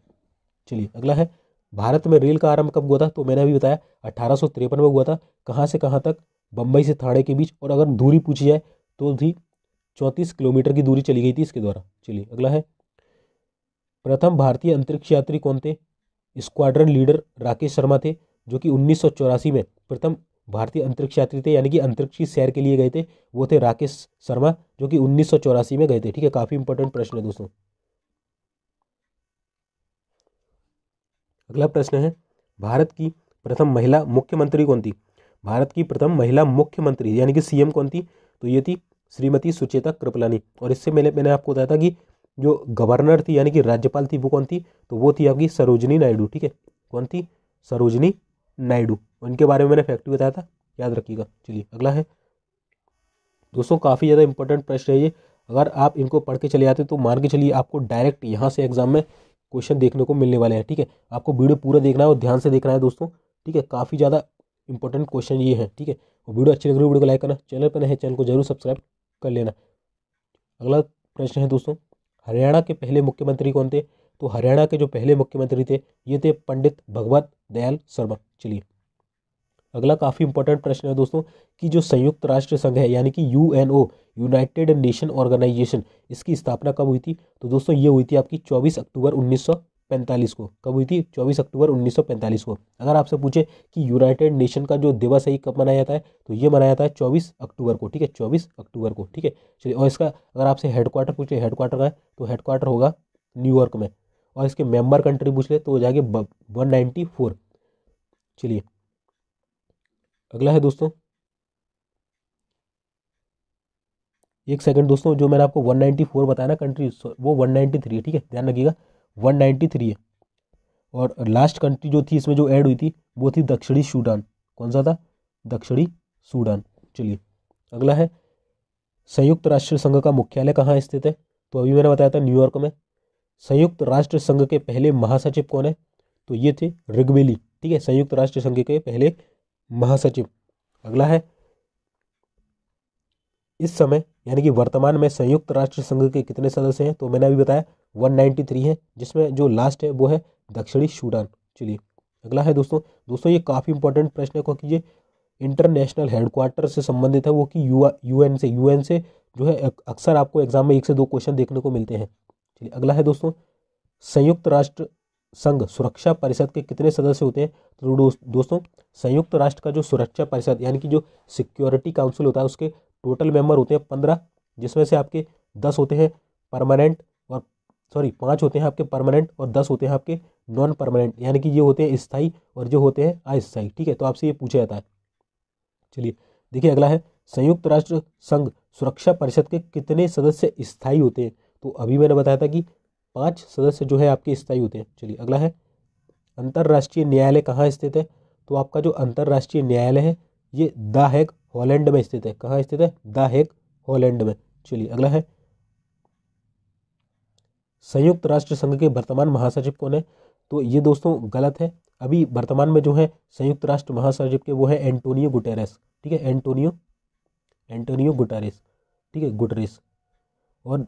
चलिए अगला है भारत में रेल का आरंभ कब हुआ था तो मैंने अभी बताया अट्ठारह में हुआ था कहाँ से कहाँ तक बम्बई से थाड़े के बीच और अगर दूरी पूछी जाए तो भी चौंतीस किलोमीटर की दूरी चली गई थी इसके द्वारा चलिए अगला है प्रथम भारतीय अंतरिक्ष यात्री कौन थे स्क्वाड्रन लीडर राकेश शर्मा थे जो कि उन्नीस में प्रथम भारतीय अंतरिक्ष यात्री थे यानी कि की सैर के लिए गए थे वो थे राकेश शर्मा जो कि उन्नीस में गए थे ठीक है काफ़ी इंपॉर्टेंट प्रश्न है दोस्तों अगला प्रश्न है भारत की प्रथम महिला मुख्यमंत्री कौन थी भारत की प्रथम महिला मुख्यमंत्री यानी कि सीएम कौन थी तो ये थी श्रीमती सुचेता कृपलानी और इससे मैंने मैंने आपको बताया था कि जो गवर्नर थी यानी कि राज्यपाल थी वो कौन थी तो वो थी आपकी सरोजनी नायडू ठीक है कौन थी सरोजनी नायडू उनके बारे में मैंने फैक्ट बताया था याद रखिएगा चलिए अगला है दोस्तों काफ़ी ज़्यादा इंपॉर्टेंट प्रश्न है ये अगर आप इनको पढ़ के चले जाते तो मान के चलिए आपको डायरेक्ट यहाँ से एग्जाम में क्वेश्चन देखने को मिलने वाले हैं ठीक है थीके? आपको वीडियो पूरा देखना है और ध्यान से देखना है दोस्तों ठीक है काफ़ी ज़्यादा इंपॉर्टेंट क्वेश्चन ये है ठीक है और वीडियो अच्छी लग रही है वीडियो को लाइक करना चैनल पर नए चैनल को जरूर सब्सक्राइब कर लेना अगला प्रश्न है दोस्तों हरियाणा के पहले मुख्यमंत्री कौन थे तो हरियाणा के जो पहले मुख्यमंत्री थे ये थे पंडित भगवत दयाल शर्मा चलिए अगला काफ़ी इंपॉर्टेंट प्रश्न है दोस्तों कि जो संयुक्त राष्ट्र संघ है यानी कि ओ यूनाइटेड नेशन ऑर्गेनाइजेशन इसकी स्थापना कब हुई थी तो दोस्तों ये हुई थी आपकी 24 अक्टूबर उन्नीस पैंतालीस को कब हुई थी चौबीस अक्टूबर 1945 को अगर आपसे पूछे कि यूनाइटेड नेशन का जो दिवस है ये कब मनाया जाता है तो ये मनाया जाता है चौबीस अक्टूबर को ठीक है चौबीस अक्टूबर को ठीक है चलिए और इसका अगर आपसे हेडक्वार्टर पूछे हेडक्वार्टर का है तो हेडक्वार्टर होगा न्यूयॉर्क में और इसके मेंबर कंट्री पूछ ले तो हो जाएगी वन नाइन्टी फोर चलिए अगला है दोस्तों एक सेकंड दोस्तों जो मैंने आपको 194 बताया ना कंट्री वो 193 ठीक है ध्यान रखिएगा वन नाइन्टी थ्री है और लास्ट कंट्री जो थी इसमें जो ऐड हुई थी वो थी दक्षिणी सूडान कौन सा था दक्षिणी सूडान चलिए अगला है संयुक्त राष्ट्र संघ का मुख्यालय कहाँ स्थित है तो अभी मैंने बताया था न्यूयॉर्क में संयुक्त राष्ट्र संघ के पहले महासचिव कौन है तो ये थे रिगवेली ठीक है संयुक्त राष्ट्र संघ के पहले महासचिव अगला है इस समय यानी कि वर्तमान में संयुक्त राष्ट्र संघ के कितने सदस्य हैं तो मैंने अभी बताया 193 है जिसमें जो लास्ट है वो है दक्षिणी सूडान चलिए अगला है दोस्तों दोस्तों ये काफ़ी इंपॉर्टेंट प्रश्न को कीजिए इंटरनेशनल हेडक्वार्टर से संबंधित है वो कि यू एन से यू से जो है अक्सर आपको एग्जाम में एक से दो क्वेश्चन देखने को मिलते हैं चलिए अगला है दोस्तों संयुक्त राष्ट्र संघ सुरक्षा परिषद के कितने सदस्य होते हैं तो दोस्तों संयुक्त राष्ट्र का जो सुरक्षा परिषद यानी कि जो सिक्योरिटी काउंसिल होता है उसके टोटल मेंबर होते हैं पंद्रह जिसमें से आपके दस होते हैं परमानेंट और सॉरी पाँच होते हैं आपके परमानेंट और दस होते हैं आपके नॉन परमानेंट यानी कि ये होते हैं स्थाई और जो होते हैं अस्थाई ठीक है तो आपसे ये पूछा जाता है चलिए देखिए अगला है संयुक्त राष्ट्र संघ सुरक्षा परिषद के कितने सदस्य स्थायी होते हैं तो अभी मैंने बताया था कि पाँच सदस्य जो है आपके स्थायी होते हैं चलिए अगला है अंतर्राष्ट्रीय न्यायालय कहाँ स्थित है तो आपका जो अंतर्राष्ट्रीय न्यायालय है ये द हैग हॉलैंड में स्थित है कहाँ स्थित है द हेग हॉलैंड में चलिए अगला है संयुक्त राष्ट्र संघ के वर्तमान महासचिव कौन है तो ये दोस्तों गलत है अभी वर्तमान में जो है संयुक्त राष्ट्र महासचिव के वो है एंटोनियो गुटेरेस ठीक है एंटोनियो एंटोनियो गुटेरेस ठीक है गुटेरेस और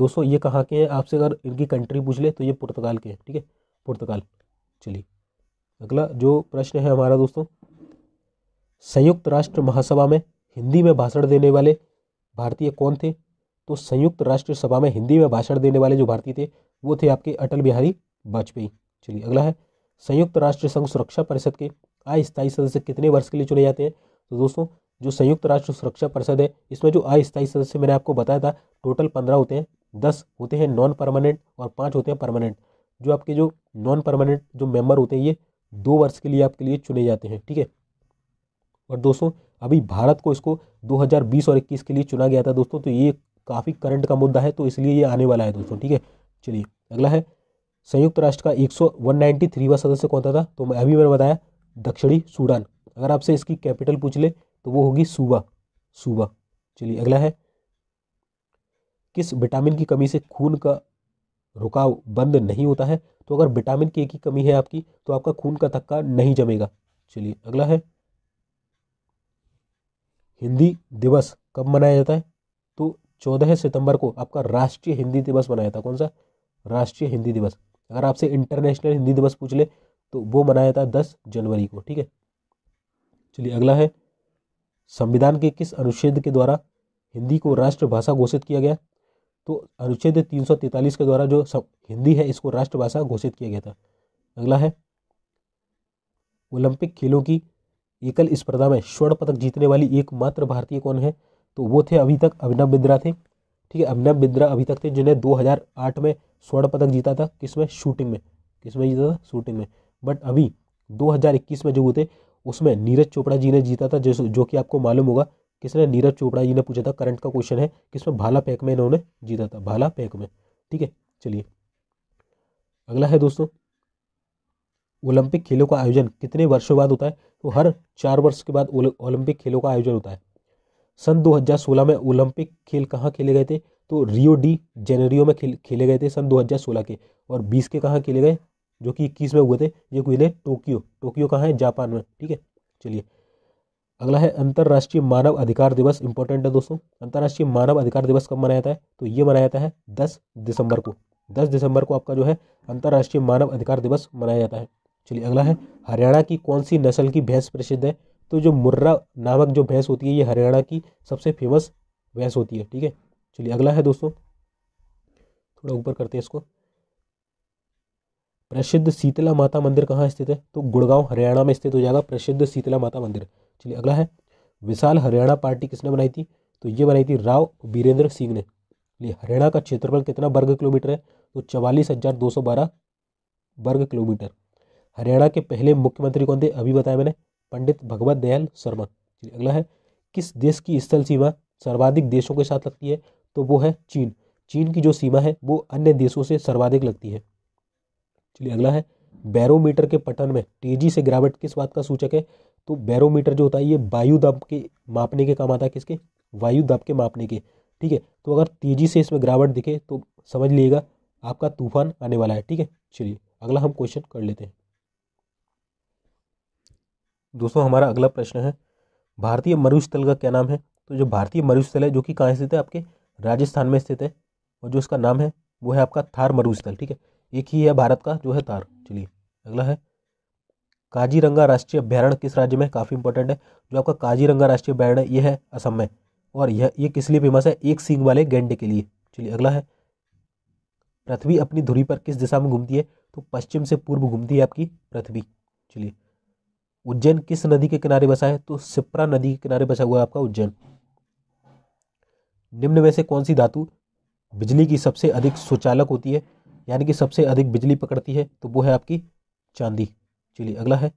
दोस्तों ये कहाँ के हैं आपसे अगर इनकी कंट्री पूछ ले तो ये पुर्तगाल के हैं ठीक है पुर्तगाल चलिए अगला जो प्रश्न है हमारा दोस्तों संयुक्त राष्ट्र महासभा में हिंदी में भाषण देने वाले भारतीय कौन थे तो संयुक्त राष्ट्र सभा में हिंदी में भाषण देने वाले जो भारतीय थे वो थे आपके अटल बिहारी वाजपेयी चलिए अगला है संयुक्त राष्ट्र संघ सुरक्षा परिषद के अस्थायी सदस्य कितने वर्ष के लिए चुने जाते हैं तो दोस्तों जो संयुक्त राष्ट्र सुरक्षा परिषद है इसमें जो अस्थायी सदस्य मैंने आपको बताया था टोटल पंद्रह होते हैं दस होते हैं नॉन परमानेंट और पाँच होते हैं परमानेंट जो आपके जो नॉन परमानेंट जो मेंबर होते हैं ये दो वर्ष के लिए आपके लिए चुने जाते हैं ठीक है और दोस्तों अभी भारत को इसको 2020 और 21 के लिए चुना गया था दोस्तों तो ये काफ़ी करंट का मुद्दा है तो इसलिए ये आने वाला है दोस्तों ठीक है चलिए अगला है संयुक्त राष्ट्र का एक सौ सदस्य कौन था तो मैं अभी मैंने बताया दक्षिणी सूडान अगर आपसे इसकी कैपिटल पूछ ले तो वो होगी सूबा सूबा चलिए अगला है किस विटामिन की कमी से खून का रुकाव बंद नहीं होता है तो अगर विटामिन के की कमी है आपकी तो आपका खून का थक्का नहीं जमेगा चलिए अगला है हिंदी दिवस कब मनाया जाता है तो चौदह सितंबर को आपका राष्ट्रीय हिंदी दिवस मनाया जाता है कौन सा राष्ट्रीय हिंदी दिवस अगर आपसे इंटरनेशनल हिंदी दिवस पूछ ले तो वो मनाया जाता है दस जनवरी को ठीक है चलिए अगला है संविधान के किस अनुच्छेद के द्वारा हिंदी को राष्ट्रभाषा घोषित किया गया तो अनुच्छेद 343 के द्वारा जो हिंदी है इसको राष्ट्रभाषा घोषित किया गया था अगला है ओलंपिक खेलों की एकल स्पर्धा में स्वर्ण पदक जीतने वाली एकमात्र भारतीय कौन है तो वो थे अभी तक अभिनव बिंद्रा थे ठीक है अभिनव बिंद्रा अभी तक थे जिन्हें 2008 में स्वर्ण पदक जीता था किसमें शूटिंग में किसमें जीता था शूटिंग में बट अभी 2021 में जो हुए थे उसमें नीरज चोपड़ा जी ने जीता था जिस जो कि आपको मालूम होगा किसने नीरज चोपड़ा जी ने पूछा था करंट का क्वेश्चन है किसमें भाला पैक में इन्होंने जीता था भाला पैक में ठीक है चलिए अगला है दोस्तों ओलंपिक खेलों का आयोजन कितने वर्षों बाद होता है तो हर चार वर्ष के बाद ओलंपिक खेलों का आयोजन होता है सन 2016 में ओलंपिक खेल कहाँ खेले गए थे तो रियो डी जेनेरियो में खेल खेले गए थे सन 2016 के और 20 के कहाँ खेले गए जो कि इक्कीस में हुए थे ये हुए थे टोक्यो टोक्यो कहाँ है जापान में ठीक है चलिए अगला है अंतर्राष्ट्रीय मानव अधिकार दिवस इंपॉर्टेंट है दोस्तों अंतर्राष्ट्रीय मानव अधिकार दिवस कब मनाया जाता है तो ये मनाया जाता है दस दिसंबर को दस दिसंबर को आपका जो है अंतर्राष्ट्रीय मानव अधिकार दिवस मनाया जाता है चलिए अगला है हरियाणा की कौन सी नस्ल की भैंस प्रसिद्ध है तो जो मुर्रा नामक जो भैंस होती है ये हरियाणा की सबसे फेमस भैंस होती है ठीक है चलिए अगला है दोस्तों थोड़ा ऊपर करते हैं इसको प्रसिद्ध शीतला माता मंदिर कहाँ स्थित है तो गुड़गांव हरियाणा में स्थित हो जाएगा प्रसिद्ध शीतला माता मंदिर चलिए अगला है विशाल हरियाणा पार्टी किसने बनाई थी तो ये बनाई थी राव बीरेंद्र सिंह ने चलिए हरियाणा का क्षेत्रफल कितना वर्ग किलोमीटर है तो चवालीस हज़ार दो सौ बारह वर्ग किलोमीटर हरियाणा के पहले मुख्यमंत्री कौन थे अभी बताया मैंने पंडित भगवत दयाल शर्मा चलिए अगला है किस देश की स्थल सीमा सर्वाधिक देशों के साथ लगती है तो वो है चीन चीन की जो सीमा है वो अन्य देशों से सर्वाधिक लगती है चलिए अगला है बैरोमीटर के पठन में तेजी से गिरावट किस बात का सूचक है तो बैरोमीटर जो होता है ये वायु दब के मापने के काम आता है किसके वायु दब के मापने के ठीक है तो अगर तेजी से इसमें गिरावट दिखे तो समझ लीजिएगा आपका तूफान आने वाला है ठीक है चलिए अगला हम क्वेश्चन कर लेते हैं दोस्तों हमारा अगला प्रश्न है भारतीय मरुस्थल का क्या नाम है तो जो भारतीय मरुस्थल है जो कि कहाँ स्थित है आपके राजस्थान में स्थित है और जो इसका नाम है वो है आपका थार मरुस्थल ठीक है एक ही है भारत का जो है थार चलिए अगला है काजीरंगा राष्ट्रीय अभ्यारण्य किस राज्य में काफ़ी इंपॉर्टेंट है जो आपका काजीरंगा राष्ट्रीय अभ्यारण्य ये है असम में और यह ये किस लिए फेमस है एक सींग वाले गेंडे के लिए चलिए अगला है पृथ्वी अपनी धुरी पर किस दिशा में घूमती है तो पश्चिम से पूर्व घूमती है आपकी पृथ्वी चलिए उज्जैन किस नदी के किनारे बसा है तो सिप्रा नदी के किनारे बसा हुआ है आपका उज्जैन निम्न में से कौन सी धातु बिजली की सबसे अधिक सुचालक होती है यानी कि सबसे अधिक बिजली पकड़ती है तो वो है आपकी चांदी चलिए अगला है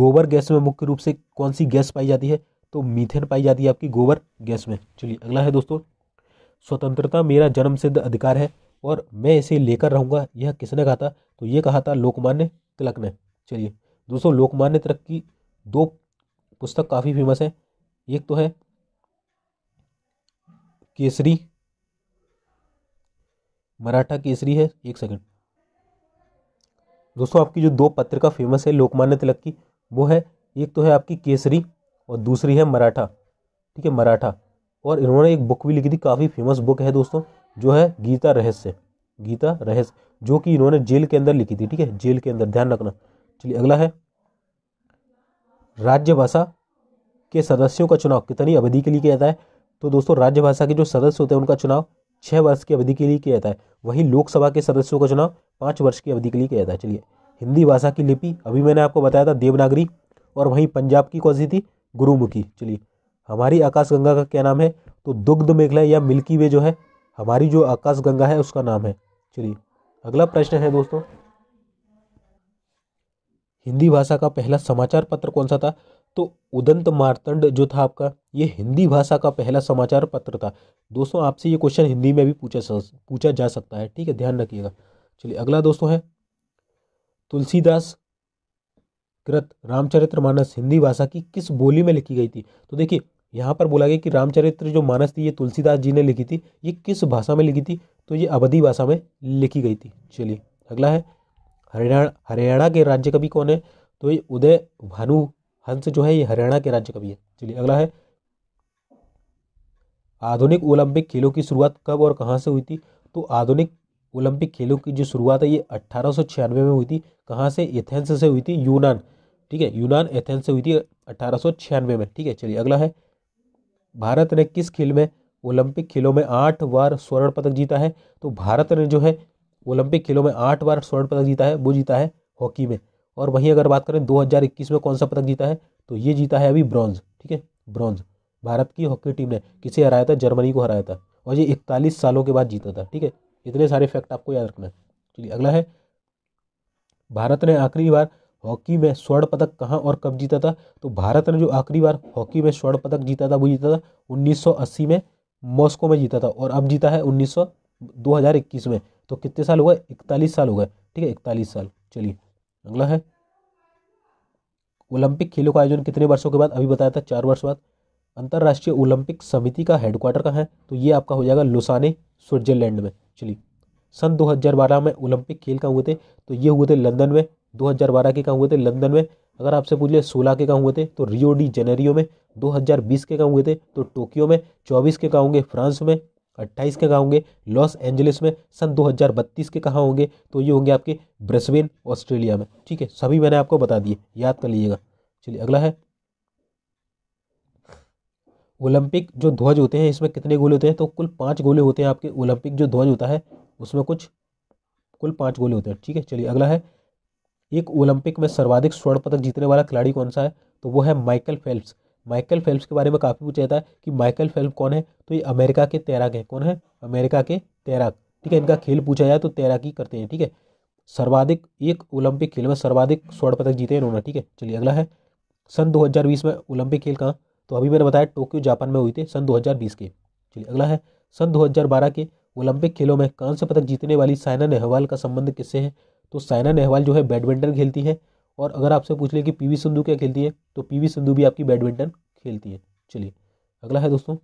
गोबर गैस में मुख्य रूप से कौन सी गैस पाई जाती है तो मीथेन पाई जाती है आपकी गोबर गैस में चलिए अगला है दोस्तों स्वतंत्रता मेरा जन्म सिद्ध अधिकार है और मैं इसे लेकर रहूंगा यह किसने कहा था तो यह कहा था लोकमान्य तिलक ने चलिए दोस्तों लोकमान्य तिलक की दो पुस्तक काफ़ी फेमस हैं एक तो है केसरी मराठा केसरी है एक सेकंड दोस्तों आपकी जो दो पत्रिका फेमस है लोकमान्य तिलक की वो है एक तो है आपकी केसरी और दूसरी है मराठा ठीक है मराठा और इन्होंने एक बुक भी लिखी थी काफ़ी फेमस बुक है दोस्तों जो है गीता रहस्य गीता रहस्य जो कि इन्होंने जेल के अंदर लिखी थी ठीक है जेल के अंदर ध्यान रखना चलिए अगला है राज्य भाषा के सदस्यों का चुनाव कितनी अवधि के लिए किया जाता है तो दोस्तों राज्य भाषा के जो सदस्य होते हैं उनका चुनाव छः वर्ष की अवधि के लिए किया जाता है वहीं लोकसभा के सदस्यों का चुनाव पाँच वर्ष की अवधि के लिए किया जाता है चलिए हिंदी भाषा की लिपि अभी मैंने आपको बताया था देवनागरी और वहीं पंजाब की कौन सी थी गुरुमुखी चलिए हमारी आकाशगंगा का क्या नाम है तो दुग्ध मेघला या मिल्की वे जो है हमारी जो आकाशगंगा है उसका नाम है चलिए अगला प्रश्न है दोस्तों हिंदी भाषा का पहला समाचार पत्र कौन सा था तो उदंत मारतंड जो था आपका ये हिंदी भाषा का पहला समाचार पत्र था दोस्तों आपसे ये क्वेश्चन हिंदी में भी पूछा पूछा जा सकता है ठीक है ध्यान रखिएगा चलिए अगला दोस्तों है तुलसीदास कृत रामचरित्र मानस हिंदी भाषा की किस बोली में लिखी गई थी तो देखिए यहाँ पर बोला गया कि रामचरित्र जो मानस थी ये तुलसीदास जी ने लिखी थी ये किस भाषा में लिखी थी तो ये अवधि भाषा में लिखी गई थी चलिए अगला है हरियाणा हरियाणा के राज्य कवि कौन है तो ये उदय भानु हंस जो है ये हरियाणा के राज्य कवि है चलिए अगला है आधुनिक ओलंपिक खेलों की शुरुआत कब और कहाँ से हुई थी तो आधुनिक ओलंपिक खेलों की जो शुरुआत है ये अट्ठारह में हुई थी कहाँ से एथेंस से हुई थी यूनान ठीक है यूनान एथेंस से हुई थी अट्ठारह में ठीक है चलिए अगला है भारत ने किस खेल में ओलंपिक खेलों में आठ बार स्वर्ण पदक जीता है तो भारत ने जो है ओलंपिक खेलों में आठ बार स्वर्ण पदक जीता है वो जीता है हॉकी में और वहीं अगर बात करें 2021 में कौन सा पदक जीता है तो ये जीता है अभी ब्रॉन्ज ठीक है ब्रॉन्ज भारत की हॉकी टीम ने किसे हराया था जर्मनी को हराया था और ये इकतालीस सालों के बाद जीता था ठीक है इतने सारे फैक्ट आपको याद रखना है चलिए अगला है भारत ने आखिरी बार हॉकी में स्वर्ण पदक कहाँ और कब जीता था तो भारत ने जो आखिरी बार हॉकी में स्वर्ण पदक जीता था वो जीता था 1980 में मॉस्को में जीता था और अब जीता है 1900 2021 में तो कितने साल हो गए इकतालीस साल हो गए ठीक है इकतालीस साल चलिए अगला है ओलंपिक खेलों का आयोजन कितने वर्षों के बाद अभी बताया था चार वर्ष बाद अंतर्राष्ट्रीय ओलंपिक समिति का हेडक्वार्टर कहाँ है तो ये आपका हो जाएगा लुसाने स्विट्जरलैंड में चलिए सन 2012 में ओलंपिक खेल कहाँ हुए थे तो ये हुए थे लंदन में 2012 के कहाँ हुए थे लंदन में अगर आपसे पूछ ले सोलह के कहाँ हुए थे तो रियो डी जेनेरियो में 2020 के कहाँ हुए थे तो टोक्यो में 24 के कहाँ होंगे फ्रांस में अट्ठाईस के कहाँ होंगे लॉस एंजलिस में सन 2032 के कहाँ होंगे तो ये होंगे आपके ब्रिस्बेन ऑस्ट्रेलिया में ठीक है सभी मैंने आपको बता दिए याद कर लीजिएगा चलिए अगला है ओलंपिक जो ध्वज होते हैं इसमें कितने गोले होते हैं तो कुल पाँच गोले होते हैं आपके ओलंपिक जो ध्वज होता है उसमें कुछ कुल पाँच गोले होते हैं ठीक है चलिए अगला है एक ओलंपिक में सर्वाधिक स्वर्ण पदक जीतने वाला खिलाड़ी कौन सा है तो वो है माइकल फेल्प्स माइकल फेल्प्स के बारे में काफ़ी पूछा जाता है कि माइकल फेल्प कौन है तो ये अमेरिका के तैराक हैं कौन है अमेरिका के तैराक ठीक है इनका खेल पूछा जाए तो तैराकी करते हैं ठीक है सर्वाधिक एक ओलंपिक खेल में सर्वाधिक स्वर्ण पदक जीते हैं इन्होंने ठीक है चलिए अगला है सन 2020 में ओलंपिक खेल कहाँ तो अभी मैंने बताया टोक्यो जापान में हुई थे सन 2020 के चलिए अगला है सन 2012 के ओलंपिक खेलों में कांस्य पदक जीतने वाली साइना नेहवाल का संबंध किससे है तो साइना नेहवाल जो है बैडमिंटन खेलती है और अगर आपसे पूछ ले कि पीवी सिंधु क्या खेलती है तो पीवी सिंधु भी आपकी बैडमिंटन खेलती है चलिए अगला है दोस्तों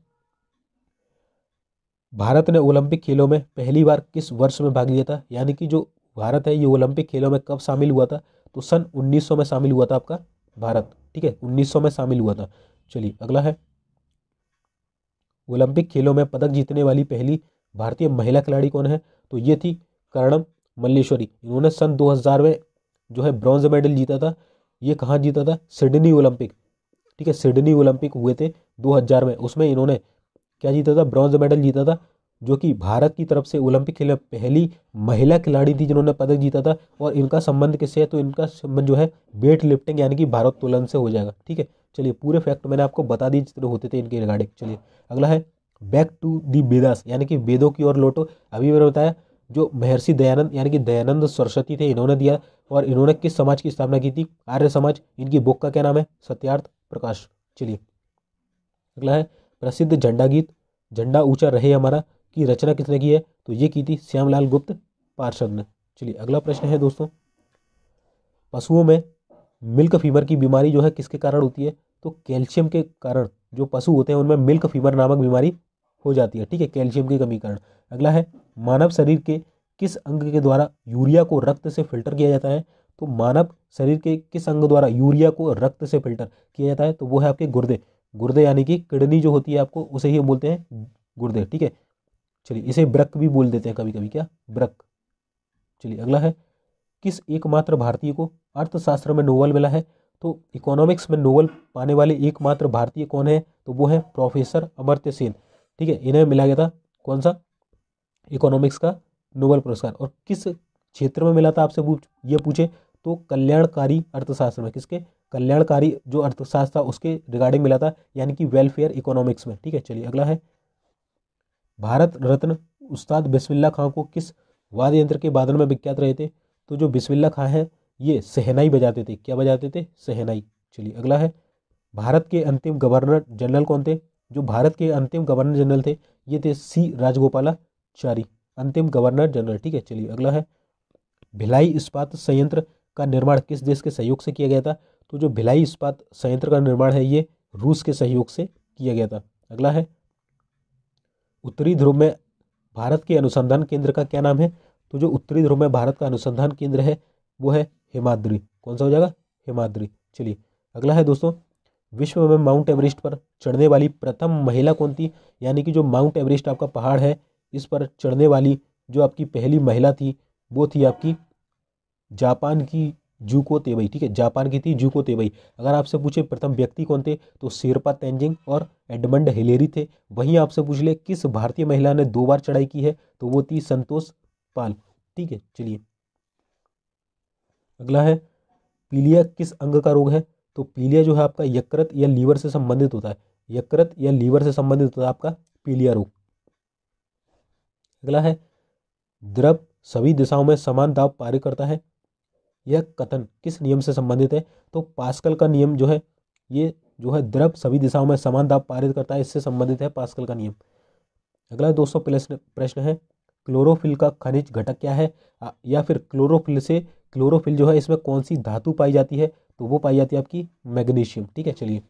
भारत ने ओलंपिक खेलों में पहली बार किस वर्ष में भाग लिया था यानी कि जो भारत है ये ओलंपिक खेलों में कब शामिल हुआ था तो सन 1900 में शामिल हुआ था आपका भारत ठीक है 1900 में शामिल हुआ था चलिए अगला है ओलंपिक खेलों में पदक जीतने वाली पहली भारतीय महिला खिलाड़ी कौन है तो ये थी कर्णम मल्लेश्वरी इन्होंने सन 2000 में जो है ब्रॉन्ज मेडल जीता था ये कहाँ जीता था सिडनी ओलंपिक ठीक है सिडनी ओलंपिक हुए थे 2000 में उसमें इन्होंने क्या जीता था ब्रॉन्ज मेडल जीता था जो कि भारत की तरफ से ओलंपिक खेल में पहली महिला खिलाड़ी थी जिन्होंने पदक जीता था और इनका संबंध किससे है तो इनका संबंध जो है वेट लिफ्टिंग यानी कि भारोत्तोलन से हो जाएगा ठीक है चलिए पूरे फैक्ट मैंने आपको बता दिए जितने होते थे इनके रिगार्डिंग चलिए अगला है बैक टू दी वेदास यानी कि वेदों की ओर लोटो अभी मैंने बताया जो महर्षि दयानंद यानी कि दयानंद सरस्वती थे इन्होंने दिया और इन्होंने किस समाज की स्थापना की थी आर्य समाज इनकी बुक का क्या नाम है सत्यार्थ प्रकाश चलिए अगला है प्रसिद्ध झंडा गीत झंडा ऊंचा रहे हमारा की रचना किसने की है तो ये की थी श्यामलाल गुप्त पार्षद ने चलिए अगला प्रश्न है दोस्तों पशुओं में मिल्क फीवर की बीमारी जो है किसके कारण होती है तो कैल्शियम के कारण जो पशु होते हैं उनमें मिल्क फीवर नामक बीमारी हो जाती है ठीक है कैल्शियम की कमी कारण अगला है मानव शरीर के किस अंग के द्वारा यूरिया को रक्त से फिल्टर किया जाता है तो मानव शरीर के किस अंग द्वारा यूरिया को रक्त से फिल्टर किया जाता है तो वो है आपके गुर्दे गुर्दे यानी कि किडनी जो होती है आपको उसे ही बोलते हैं गुर्दे ठीक है चलिए इसे ब्रक भी बोल देते हैं कभी कभी क्या ब्रक चलिए अगला है किस एकमात्र भारतीय को अर्थशास्त्र में नोबल मिला है तो इकोनॉमिक्स में नोबल पाने वाले एकमात्र भारतीय कौन है तो वो है प्रोफेसर अमर्त्य सेन ठीक है इन्हें मिला गया था कौन सा इकोनॉमिक्स का नोबल पुरस्कार और किस क्षेत्र में मिला था आपसे ये पूछे तो कल्याणकारी अर्थशास्त्र में किसके कल्याणकारी जो अर्थशास्त्र था उसके रिगार्डिंग मिला था यानी कि वेलफेयर इकोनॉमिक्स में ठीक है चलिए अगला है भारत रत्न उस्ताद बिस्मिल्ला खां को किस वाद्य यंत्र के बादल में विख्यात रहे थे तो जो बिस्मिल्ला खां हैं ये सहनाई बजाते थे क्या बजाते थे सहनाई चलिए अगला है भारत के अंतिम गवर्नर जनरल कौन थे जो भारत के अंतिम गवर्नर जनरल थे ये थे सी राजगोपालाचारी अंतिम गवर्नर जनरल ठीक है चलिए अगला है भिलाई इस्पात संयंत्र का निर्माण किस देश के सहयोग से किया गया था तो जो भिलाई इस्पात संयंत्र का निर्माण है ये रूस के सहयोग से किया गया था अगला है उत्तरी ध्रुव में भारत के अनुसंधान केंद्र का क्या नाम है तो जो उत्तरी ध्रुव में भारत का अनुसंधान केंद्र है वो है हिमाद्री कौन सा हो जाएगा हिमाद्री चलिए अगला है दोस्तों विश्व में माउंट एवरेस्ट पर चढ़ने वाली प्रथम महिला कौन थी यानी कि जो माउंट एवरेस्ट आपका पहाड़ है इस पर चढ़ने वाली जो आपकी पहली महिला थी वो थी आपकी जापान की जूको तेबई ठीक है जापान की थी जूको तेबई अगर आपसे पूछे प्रथम व्यक्ति कौन थे तो शेरपा तेंजिंग और एडमंड हिलेरी थे वहीं आपसे पूछ ले किस भारतीय महिला ने दो बार चढ़ाई की है तो वो थी संतोष पाल ठीक है चलिए अगला है पीलिया किस अंग का रोग है तो पीलिया जो है आपका यकृत या लीवर से संबंधित होता है यकृत या लीवर से संबंधित होता है आपका पीलिया रोग अगला है द्रव सभी दिशाओं में समान दाब पारित करता है यह कथन किस नियम से संबंधित है तो पास्कल का नियम जो है ये जो है द्रव सभी दिशाओं में समान दाब पारित करता है इससे संबंधित है पास्कल का नियम अगला दोस्तों प्रश्न है क्लोरोफिल का खनिज घटक क्या है या फिर क्लोरोफिल से क्लोरोफिल जो है इसमें कौन सी धातु पाई जाती है तो वो पाई जाती है आपकी मैग्नीशियम ठीक है चलिए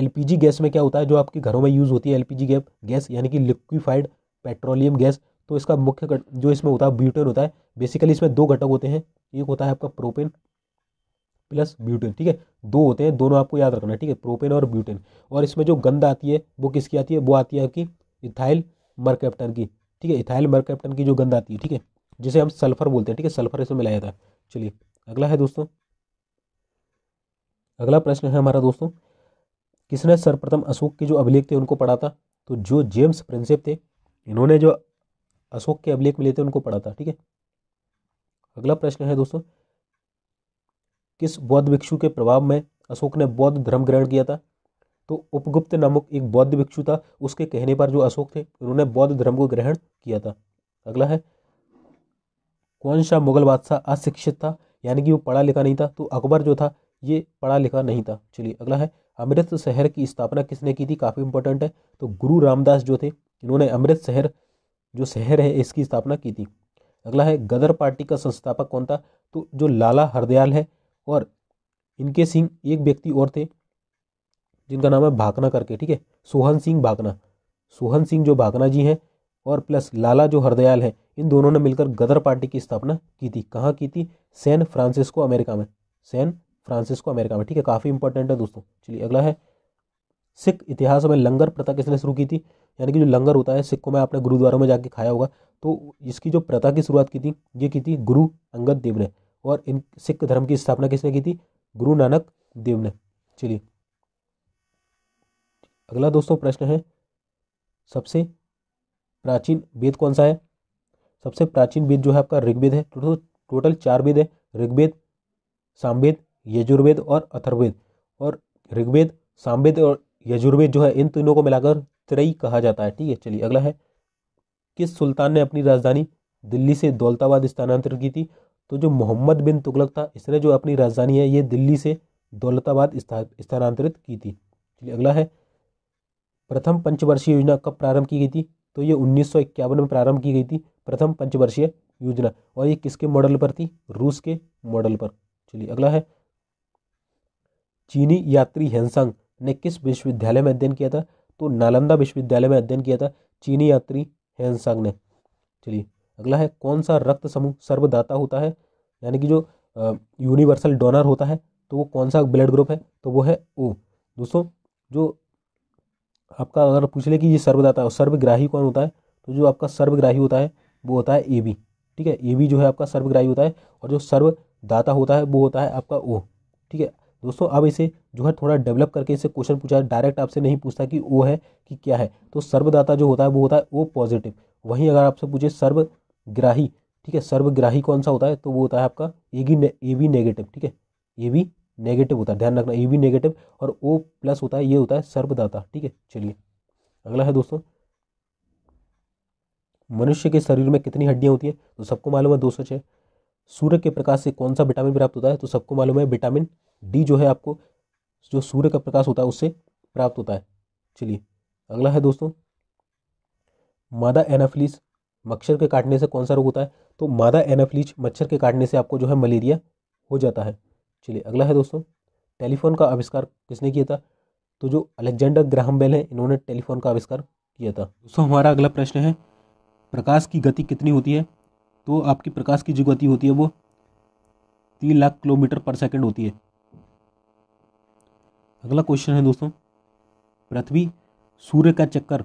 एलपीजी गैस में क्या होता है जो आपके घरों में यूज़ होती है एलपीजी गैप गैस यानी कि लिक्विफाइड पेट्रोलियम गैस तो इसका मुख्य जो इसमें होता है ब्यूटेन होता है बेसिकली इसमें दो घटक होते हैं एक होता है आपका प्रोपेन प्लस ब्यूटेन ठीक है दो होते हैं दोनों आपको याद रखना है ठीक है प्रोपेन और ब्यूटेन और इसमें जो गंध आती है वो किसकी आती है वो आती है आपकी इथाइल मरकेप्टन की ठीक है इथाइल मरकेप्टन की जो गंध आती है ठीक है जिसे हम सल्फर बोलते हैं ठीक है सल्फर इसमें मिलाया जाता है चलिए अगला है दोस्तों अगला प्रश्न है हमारा दोस्तों किसने सर्वप्रथम अशोक के जो अभिलेख थे उनको पढ़ा था तो जो जेम्स प्रिंसेप थे इन्होंने जो अशोक के अभिलेख मिले थे उनको पढ़ा था ठीक है अगला प्रश्न है दोस्तों किस बौद्ध भिक्षु के प्रभाव में अशोक ने बौद्ध धर्म ग्रहण किया था तो उपगुप्त नामक एक बौद्ध भिक्षु था उसके कहने पर जो अशोक थे उन्होंने बौद्ध धर्म को ग्रहण किया था अगला है कौन सा मुगल बादशाह अशिक्षित था यानी कि वो पढ़ा लिखा नहीं था तो अकबर जो था ये पढ़ा लिखा नहीं था चलिए अगला है अमृत शहर की स्थापना किसने की थी काफ़ी इंपॉर्टेंट है तो गुरु रामदास जो थे इन्होंने अमृत शहर जो शहर है इसकी स्थापना की थी अगला है गदर पार्टी का संस्थापक कौन था तो जो लाला हरदयाल है और इनके सिंह एक व्यक्ति और थे जिनका नाम है भाकना करके ठीक है सोहन सिंह भाकना सोहन सिंह जो भाकना जी हैं और प्लस लाला जो हरदयाल है इन दोनों ने मिलकर गदर पार्टी की स्थापना की थी कहाँ की थी सैन फ्रांसिस्को अमेरिका में सैन फ्रांसिस्को अमेरिका में ठीक है काफ़ी इंपॉर्टेंट है दोस्तों चलिए अगला है सिख इतिहास में लंगर प्रथा किसने शुरू की थी यानी कि जो लंगर होता है सिख को मैं आपने गुरुद्वारों में जाके खाया होगा तो इसकी जो प्रथा की शुरुआत की थी ये की थी गुरु अंगद देव ने और इन सिख धर्म की स्थापना किसने की थी गुरु नानक देव ने चलिए अगला दोस्तों प्रश्न है सबसे प्राचीन वेद कौन सा है सबसे प्राचीन वेद जो है आपका ऋग्वेद है टोटल तो टोटल चार वेद है ऋग्वेद सामवेद यजुर्वेद और अथर्वेद और ऋग्वेद सामवेद और यजुर्वेद जो है इन तीनों को मिलाकर तराई कहा जाता है ठीक है चलिए अगला है किस सुल्तान ने अपनी राजधानी दिल्ली से दौलताबाद स्थानांतरित की थी तो जो मोहम्मद बिन तुगलक था इसने जो अपनी राजधानी है ये दिल्ली से दौलताबाद स्थानांतरित की थी चलिए अगला है प्रथम पंचवर्षीय योजना कब प्रारंभ की गई थी तो ये उन्नीस में प्रारंभ की गई थी प्रथम पंचवर्षीय योजना और ये किसके मॉडल पर थी रूस के मॉडल पर चलिए अगला है चीनी यात्री हेंसंग ने किस विश्वविद्यालय में अध्ययन किया था तो नालंदा विश्वविद्यालय में अध्ययन किया था चीनी यात्री हैंसांग ने चलिए अगला है कौन सा रक्त समूह सर्वदाता होता है यानी कि जो यूनिवर्सल डोनर होता है तो वो कौन सा ब्लड ग्रुप है तो वो है ओ दोस्तों जो आपका अगर पूछ ले कि ये सर्वदाता और सर्वग्राही कौन होता है तो जो आपका सर्वग्राही होता है वो होता है ए बी ठीक है ए बी जो है आपका सर्वग्राही होता है और जो सर्वदाता होता है वो होता है आपका ओ ठीक है दोस्तों अब इसे जो है थोड़ा डेवलप करके इसे क्वेश्चन पूछा डायरेक्ट आपसे नहीं पूछता कि ओ है कि क्या है तो सर्वदाता जो होता है वो होता है ओ पॉजिटिव वहीं अगर आपसे पूछे सर्वग्राही ठीक है सर्वग्राही कौन सा होता है तो वो होता है आपका A B A B negative ठीक है ए बी नेगेटिव होता है ध्यान रखना ए बी नेगेटिव और ओ प्लस होता है ये होता है सर्वदाता ठीक है चलिए अगला है दोस्तों मनुष्य के शरीर में कितनी हड्डियाँ होती है तो सबको मालूम है दो सौ छः सूर्य के प्रकाश से कौन सा विटामिन प्राप्त होता है तो सबको मालूम है विटामिन डी जो है आपको जो सूर्य का प्रकाश होता है उससे प्राप्त होता है चलिए अगला है दोस्तों मादा एनाफिलिस मच्छर के काटने से कौन सा रोग होता है तो मादा एनाफिलिज मच्छर के काटने से आपको जो है मलेरिया हो जाता है चलिए अगला है दोस्तों टेलीफोन का आविष्कार किसने किया था तो जो अलेक्जेंडर ग्राहम बेल है इन्होंने टेलीफोन का आविष्कार किया था दोस्तों हमारा अगला प्रश्न है प्रकाश की गति कितनी होती है तो आपकी प्रकाश की जो गति होती है वो तीन लाख किलोमीटर पर सेकंड होती है अगला क्वेश्चन है दोस्तों पृथ्वी सूर्य का चक्कर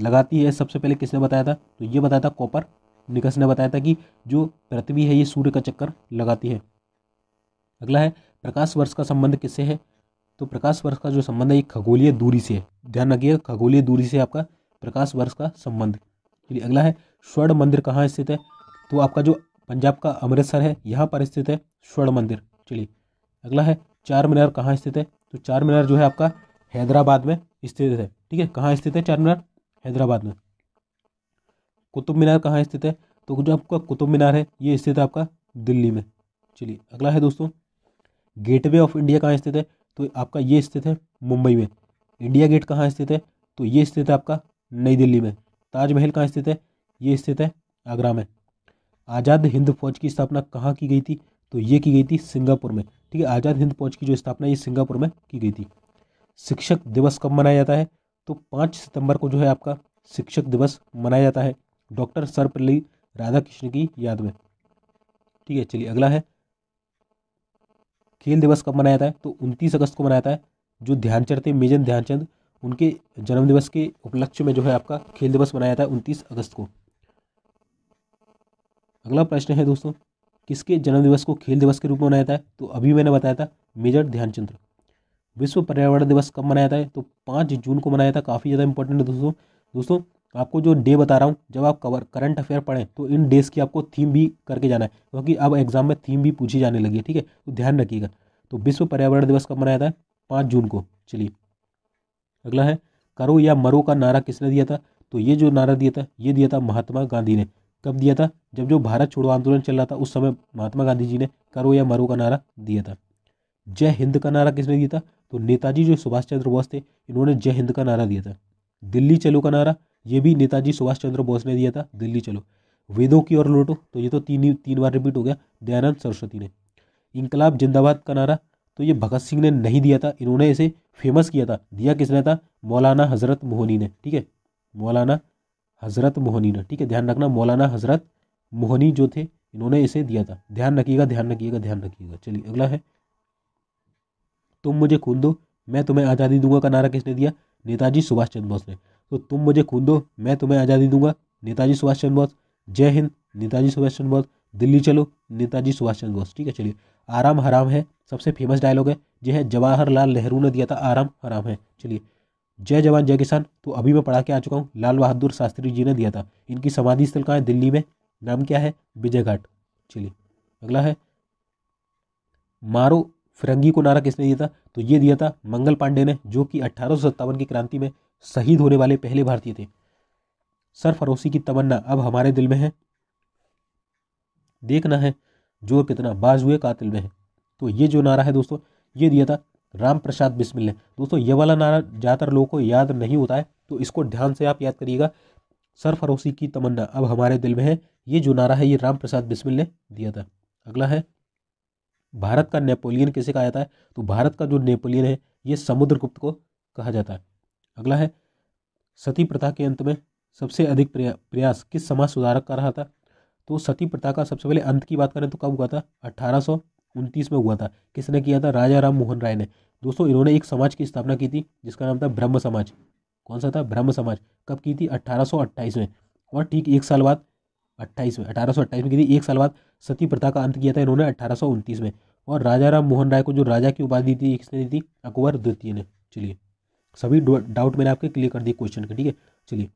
लगाती है सबसे पहले किसने बताया था तो ये बताया था कॉपर निकस ने बताया था कि जो पृथ्वी है ये सूर्य का चक्कर लगाती है अगला है प्रकाश वर्ष का संबंध किससे है तो प्रकाश वर्ष का जो संबंध है ये खगोलीय दूरी से है ध्यान रखिए खगोलीय दूरी से आपका प्रकाश वर्ष का संबंध चलिए अगला है स्वर्ण मंदिर कहाँ स्थित है तो आपका जो पंजाब का अमृतसर है यहाँ पर स्थित है स्वर्ण मंदिर चलिए अगला है चार मीनार कहाँ स्थित है तो चार मीनार जो है आपका हैदराबाद में स्थित है ठीक है कहाँ स्थित है चार मीनार हैदराबाद में कुतुब मीनार कहाँ स्थित है तो जो आपका कुतुब मीनार है ये स्थित है आपका दिल्ली में चलिए अगला है दोस्तों गेटवे ऑफ इंडिया कहाँ स्थित है तो आपका ये स्थित है मुंबई में इंडिया गेट कहाँ स्थित है तो ये स्थित है आपका नई दिल्ली में ताजमहल कहाँ स्थित है ये स्थित है आगरा में आज़ाद हिंद फौज की स्थापना कहाँ की गई थी तो ये की गई थी सिंगापुर में ठीक है आज़ाद हिंद फौज की जो स्थापना ये सिंगापुर में की गई थी शिक्षक दिवस कब मनाया जाता है तो पाँच सितंबर को जो है आपका शिक्षक दिवस मनाया जाता है डॉक्टर सर्वपल्ली राधाकृष्ण की याद में ठीक है चलिए अगला है खेल दिवस कब मनाया जाता है तो उनतीस अगस्त को मनाया जाता है जो ध्यानचंद थे मेजन ध्यानचंद उनके जन्मदिवस के उपलक्ष्य में जो है आपका खेल दिवस मनाया जाता है उनतीस अगस्त को अगला प्रश्न है दोस्तों किसके जन्मदिवस को खेल दिवस के रूप में मनाया जाता है तो अभी मैंने बताया था मेजर ध्यानचंद्र विश्व पर्यावरण दिवस कब मनाया जाता है तो पाँच जून को मनाया था काफ़ी ज़्यादा इंपॉर्टेंट है दोस्तों दोस्तों आपको जो डे बता रहा हूँ जब आप कवर करंट अफेयर पढ़ें तो इन डेज की आपको थीम भी करके जाना है क्योंकि अब एग्जाम में थीम भी पूछी जाने लगी है ठीक है तो ध्यान रखिएगा तो विश्व पर्यावरण दिवस कब मनाया था पाँच जून को चलिए अगला है करो या मरो का नारा किसने दिया था तो ये जो नारा दिया था ये दिया था महात्मा गांधी ने कब दिया था जब जो भारत छोड़ो आंदोलन चल रहा था उस समय महात्मा गांधी जी ने करो या मरो का नारा दिया था जय हिंद का नारा किसने दिया था तो नेताजी जो सुभाष चंद्र बोस थे इन्होंने जय हिंद का नारा दिया था दिल्ली चलो का नारा ये भी नेताजी सुभाष चंद्र बोस ने दिया था दिल्ली चलो वेदों की ओर लौटो तो ये तो तीन ही तीन बार रिपीट हो गया दयानंद सरस्वती ने इनकलाब जिंदाबाद का नारा तो ये भगत सिंह ने नहीं दिया था इन्होंने इसे फेमस किया था दिया किसने था मौलाना हजरत मोहनी ने ठीक है मौलाना हज़रत मोहनी ने ठीक है ध्यान रखना मौलाना हज़रत मोहनी जो थे इन्होंने इसे दिया था ध्यान रखिएगा ध्यान रखिएगा ध्यान रखिएगा चलिए अगला है तुम मुझे खून दो मैं तुम्हें आज़ादी दूंगा का नारा किसने दिया नेताजी सुभाष चंद्र बोस ने तो तुम मुझे खून दो मैं तुम्हें आज़ादी दूंगा नेताजी सुभाष चंद्र बोस जय हिंद नेताजी सुभाष चंद्र बोस दिल्ली चलो नेताजी सुभाष चंद्र बोस ठीक है चलिए आराम हराम है सबसे फेमस डायलॉग है यह है जवाहरलाल नेहरू ने दिया था आराम हराम है चलिए जय जवान जय किसान तो अभी मैं पढ़ा के आ चुका हूँ लाल बहादुर शास्त्री जी ने दिया था इनकी समाधि स्थल कहाँ है दिल्ली में नाम क्या है विजय घाट चलिए अगला है मारो फिरंगी को नारा किसने दिया था तो ये दिया था मंगल पांडे ने जो कि अट्ठारह की क्रांति में शहीद होने वाले पहले भारतीय थे सर फरोसी की तमन्ना अब हमारे दिल में है देखना है जोर कितना बाज हुए कातिल में है तो ये जो नारा है दोस्तों ये दिया था राम प्रसाद बिस्मिल ने दोस्तों ये वाला नारा ज़्यादातर लोगों को याद नहीं होता है तो इसको ध्यान से आप याद करिएगा सरफरोशी की तमन्ना अब हमारे दिल में है ये जो नारा है ये राम प्रसाद बिस्मिल ने दिया था अगला है भारत का नेपोलियन किसे कहा जाता है तो भारत का जो नेपोलियन है ये समुद्रगुप्त को कहा जाता है अगला है सती प्रथा के अंत में सबसे अधिक प्रयास किस समाज सुधारक का रहा था तो सती प्रथा का सबसे पहले अंत की बात करें तो कब हुआ था अठारह उनतीस में हुआ था किसने किया था राजा राम मोहन राय ने दोस्तों इन्होंने एक समाज की स्थापना की थी जिसका नाम था ब्रह्म समाज कौन सा था ब्रह्म समाज कब की थी अट्ठारह में और ठीक एक साल बाद अट्ठाईस में अठारह में की थी एक साल बाद सती प्रथा का अंत किया था इन्होंने अट्ठारह में और राजा राम मोहन राय को जो राजा की उपाधि दी थी किसने दी थी अकबर द्वितीय ने चलिए सभी डाउट मैंने आपके क्लियर कर दिए क्वेश्चन के ठीक है चलिए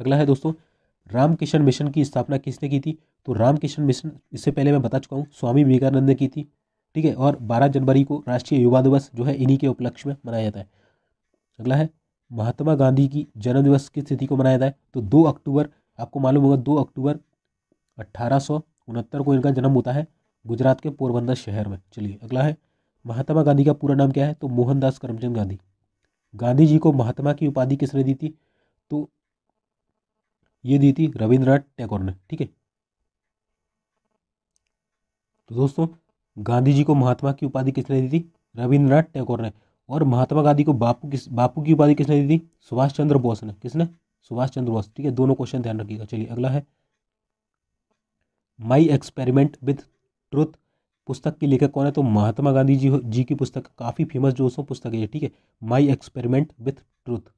अगला है दोस्तों रामकिशन मिशन की स्थापना किसने की थी तो रामकिशन मिशन इससे पहले मैं बता चुका हूँ स्वामी विवेकानंद ने की थी ठीक है और 12 जनवरी को राष्ट्रीय युवा दिवस जो है इन्हीं के उपलक्ष्य में मनाया जाता है अगला है महात्मा गांधी की जन्म दिवस की तिथि को मनाया जाता है तो दो अक्टूबर आपको मालूम होगा दो अक्टूबर अट्ठारह को इनका जन्म होता है गुजरात के पोरबंदर शहर में चलिए अगला है महात्मा गांधी का पूरा नाम क्या है तो मोहनदास करमचंद गांधी गांधी जी को महात्मा की उपाधि किसने दी थी तो ये दी थी रविंद्रनाथ टैगोर ने ठीक है तो दोस्तों गांधी जी को महात्मा की उपाधि किसने दी थी रविंद्रनाथ टैगोर ने और महात्मा गांधी को बापू किस बापू की उपाधि किसने दी थी सुभाष चंद्र बोस ने किसने सुभाष चंद्र बोस ठीक है दोनों क्वेश्चन ध्यान रखिएगा चलिए अगला है माई एक्सपेरिमेंट विथ ट्रुथ पुस्तक के लेखक कौन है तो महात्मा गांधी जी जी की पुस्तक काफ़ी फेमस जो दोस्तों पुस्तक है ठीक है माई एक्सपेरिमेंट विथ ट्रुथ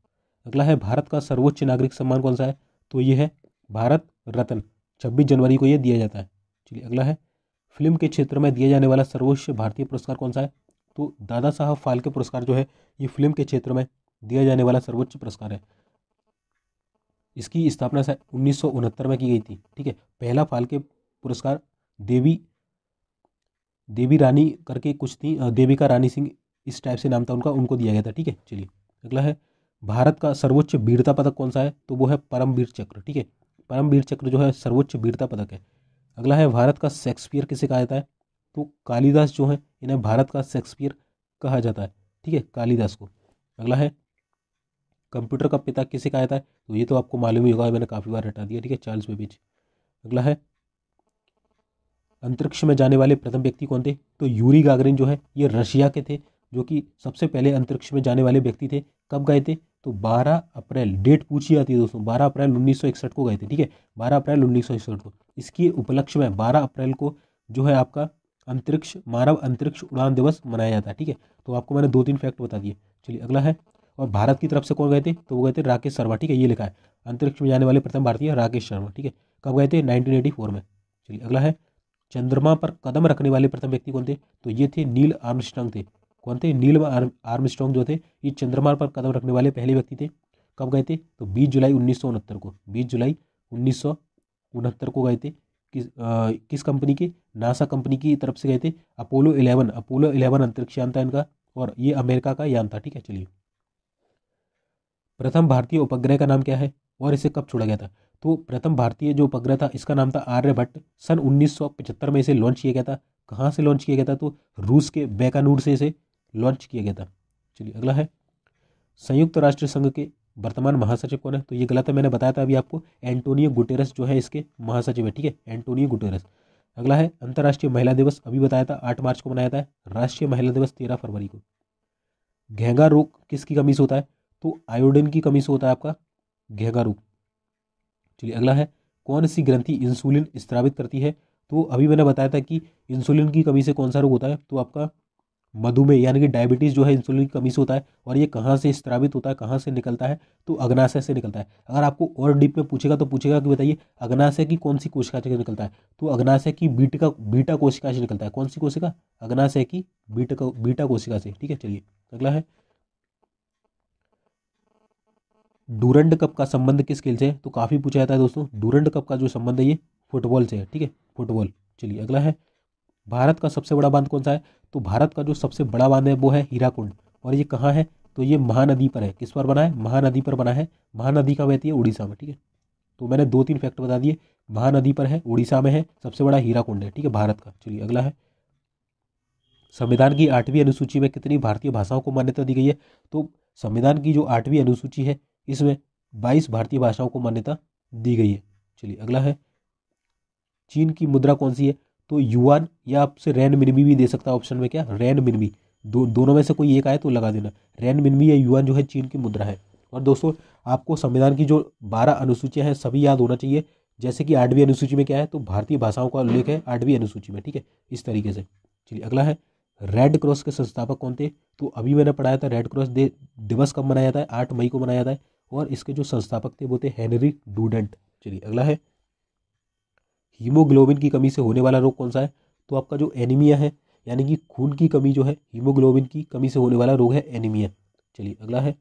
अगला है भारत का सर्वोच्च नागरिक सम्मान कौन सा है तो ये है भारत रत्न छब्बीस जनवरी को ये दिया जाता है चलिए अगला है फिल्म के क्षेत्र में दिया जाने वाला सर्वोच्च भारतीय पुरस्कार कौन सा है तो दादा साहब फाल्के पुरस्कार जो है ये फिल्म के क्षेत्र में दिया जाने वाला सर्वोच्च पुरस्कार है इसकी स्थापना उन्नीस में की गई थी ठीक है पहला फाल्के पुरस्कार देवी देवी रानी करके कुछ थी देविका रानी सिंह इस टाइप से नाम था उनका उनको दिया गया था ठीक है चलिए अगला है भारत का सर्वोच्च वीरता पदक कौन सा है तो वो है परमवीर चक्र ठीक है परमवीर चक्र जो है सर्वोच्च वीरता पदक है अगला है भारत का शेक्सपियर किसे कहा जाता है तो कालिदास जो है इन्हें भारत का शेक्सपियर कहा जाता है ठीक है कालिदास को अगला है कंप्यूटर का पिता किसे कहा जाता है तो ये तो आपको मालूम ही होगा मैंने काफ़ी बार हटा दिया ठीक है चार्ल्स बेबिज अगला है अंतरिक्ष में जाने वाले प्रथम व्यक्ति कौन थे तो यूरी गागरिन जो है ये रशिया के थे जो कि सबसे पहले अंतरिक्ष में जाने वाले व्यक्ति थे कब गए थे तो 12 अप्रैल डेट पूछी जाती है दोस्तों 12 अप्रैल 1961 को गए थे ठीक है 12 अप्रैल 1961 को इसके उपलक्ष्य में 12 अप्रैल को जो है आपका अंतरिक्ष मानव अंतरिक्ष उड़ान दिवस मनाया जाता है ठीक है तो आपको मैंने दो तीन फैक्ट बता दिए चलिए अगला है और भारत की तरफ से कौन गए थे तो वो गए थे राकेश शर्मा ठीक है ये लिखा है अंतरिक्ष में जाने वाले प्रथम भारतीय राकेश शर्मा ठीक है कब गए थे नाइनटीन में चलिए अगला है चंद्रमा पर कदम रखने वाले प्रथम व्यक्ति कौन थे तो ये थे नील आर्मस्ट्रांग थे कौन थे नील आर्म आर्म जो थे ये चंद्रमा पर कदम रखने वाले पहले व्यक्ति थे कब गए थे तो बीस जुलाई उन्नीस को बीस जुलाई उन्नीस को गए थे किस आ, किस कंपनी के नासा कंपनी की तरफ से गए थे अपोलो इलेवन अपोलो इलेवन अंतरिक्ष यान था इनका और ये अमेरिका का यान था ठीक है चलिए प्रथम भारतीय उपग्रह का नाम क्या है और इसे कब छोड़ा गया था तो प्रथम भारतीय जो उपग्रह था इसका नाम था आर्यभट्ट सन 1975 में इसे लॉन्च किया गया था कहाँ से लॉन्च किया गया था तो रूस के बैकानूर से इसे लॉन्च किया गया था चलिए अगला है संयुक्त राष्ट्र संघ के वर्तमान महासचिव कौन है तो ये गलत है मैंने बताया था अभी आपको एंटोनियो गुटेरस जो है इसके महासचिव है ठीक है एंटोनियो गुटेरस अगला है अंतर्राष्ट्रीय महिला दिवस अभी बताया था आठ मार्च को मनाया था राष्ट्रीय महिला दिवस तेरह फरवरी को घेंगा रोग किसकी कमी से होता है तो आयोडीन की कमी से होता है आपका घेंगा रोग चलिए अगला है कौन सी ग्रंथि इंसुलिन स्त्रावित करती है तो अभी मैंने बताया था कि इंसुलिन की कमी से कौन सा रोग होता है तो आपका मधुमेह यानी कि डायबिटीज़ जो है इंसुलिन की कमी से होता है और ये कहाँ से स्त्रावित होता है कहाँ से निकलता है तो अग्नाशय से निकलता है अगर आपको और डीप में पूछेगा तो पूछेगा कि बताइए अग्नाशय की कौन सी कोशिका से निकलता है तो अग्नाशय की का बीटा कोशिका से निकलता है कौन सी कोशिका अग्नाशय की बीटा बीटा कोशिका से ठीक है चलिए अगला है डूरंड कप का संबंध किस खेल से है तो काफ़ी पूछा जाता है दोस्तों डूरंड कप का जो संबंध है ये फुटबॉल से है ठीक है फुटबॉल चलिए अगला है भारत का सबसे बड़ा बांध कौन सा है तो भारत का जो सबसे बड़ा बांध है वो है हीराकुंड और ये कहाँ है तो ये महानदी पर है किस पर बना है महानदी पर बना है महानदी का बहती है उड़ीसा में ठीक है तो मैंने दो तीन फैक्ट बता दिए महानदी पर है उड़ीसा में है सबसे बड़ा हीरा कुंड है ठीक है भारत का चलिए अगला है संविधान की आठवीं अनुसूची में कितनी भारतीय भाषाओं को मान्यता दी गई है तो संविधान की जो आठवीं अनुसूची है इसमें बाईस भारतीय भाषाओं को मान्यता दी गई है चलिए अगला है चीन की मुद्रा कौन सी है तो युआन या आपसे रैन मिनमी भी दे सकता है ऑप्शन में क्या रैन मिनमी दो दोनों में से कोई एक आए तो लगा देना रैन मिनमी या युआन जो है चीन की मुद्रा है और दोस्तों आपको संविधान की जो बारह अनुसूचियाँ हैं सभी याद होना चाहिए जैसे कि आठवीं अनुसूची में क्या है तो भारतीय भाषाओं का उल्लेख है आठवीं अनुसूची में ठीक है इस तरीके से चलिए अगला है रेड क्रॉस के संस्थापक कौन थे तो अभी मैंने पढ़ाया था रेड क्रॉस डे दिवस कब मनाया जाता है आठ मई को मनाया जाता है और इसके जो संस्थापक थे वो थे हेनरी डूडेंट चलिए अगला है हीमोग्लोबिन की कमी से होने वाला रोग कौन सा है तो आपका जो एनीमिया है यानी कि खून की कमी जो है हीमोग्लोबिन की कमी से होने वाला रोग है एनीमिया चलिए अगला है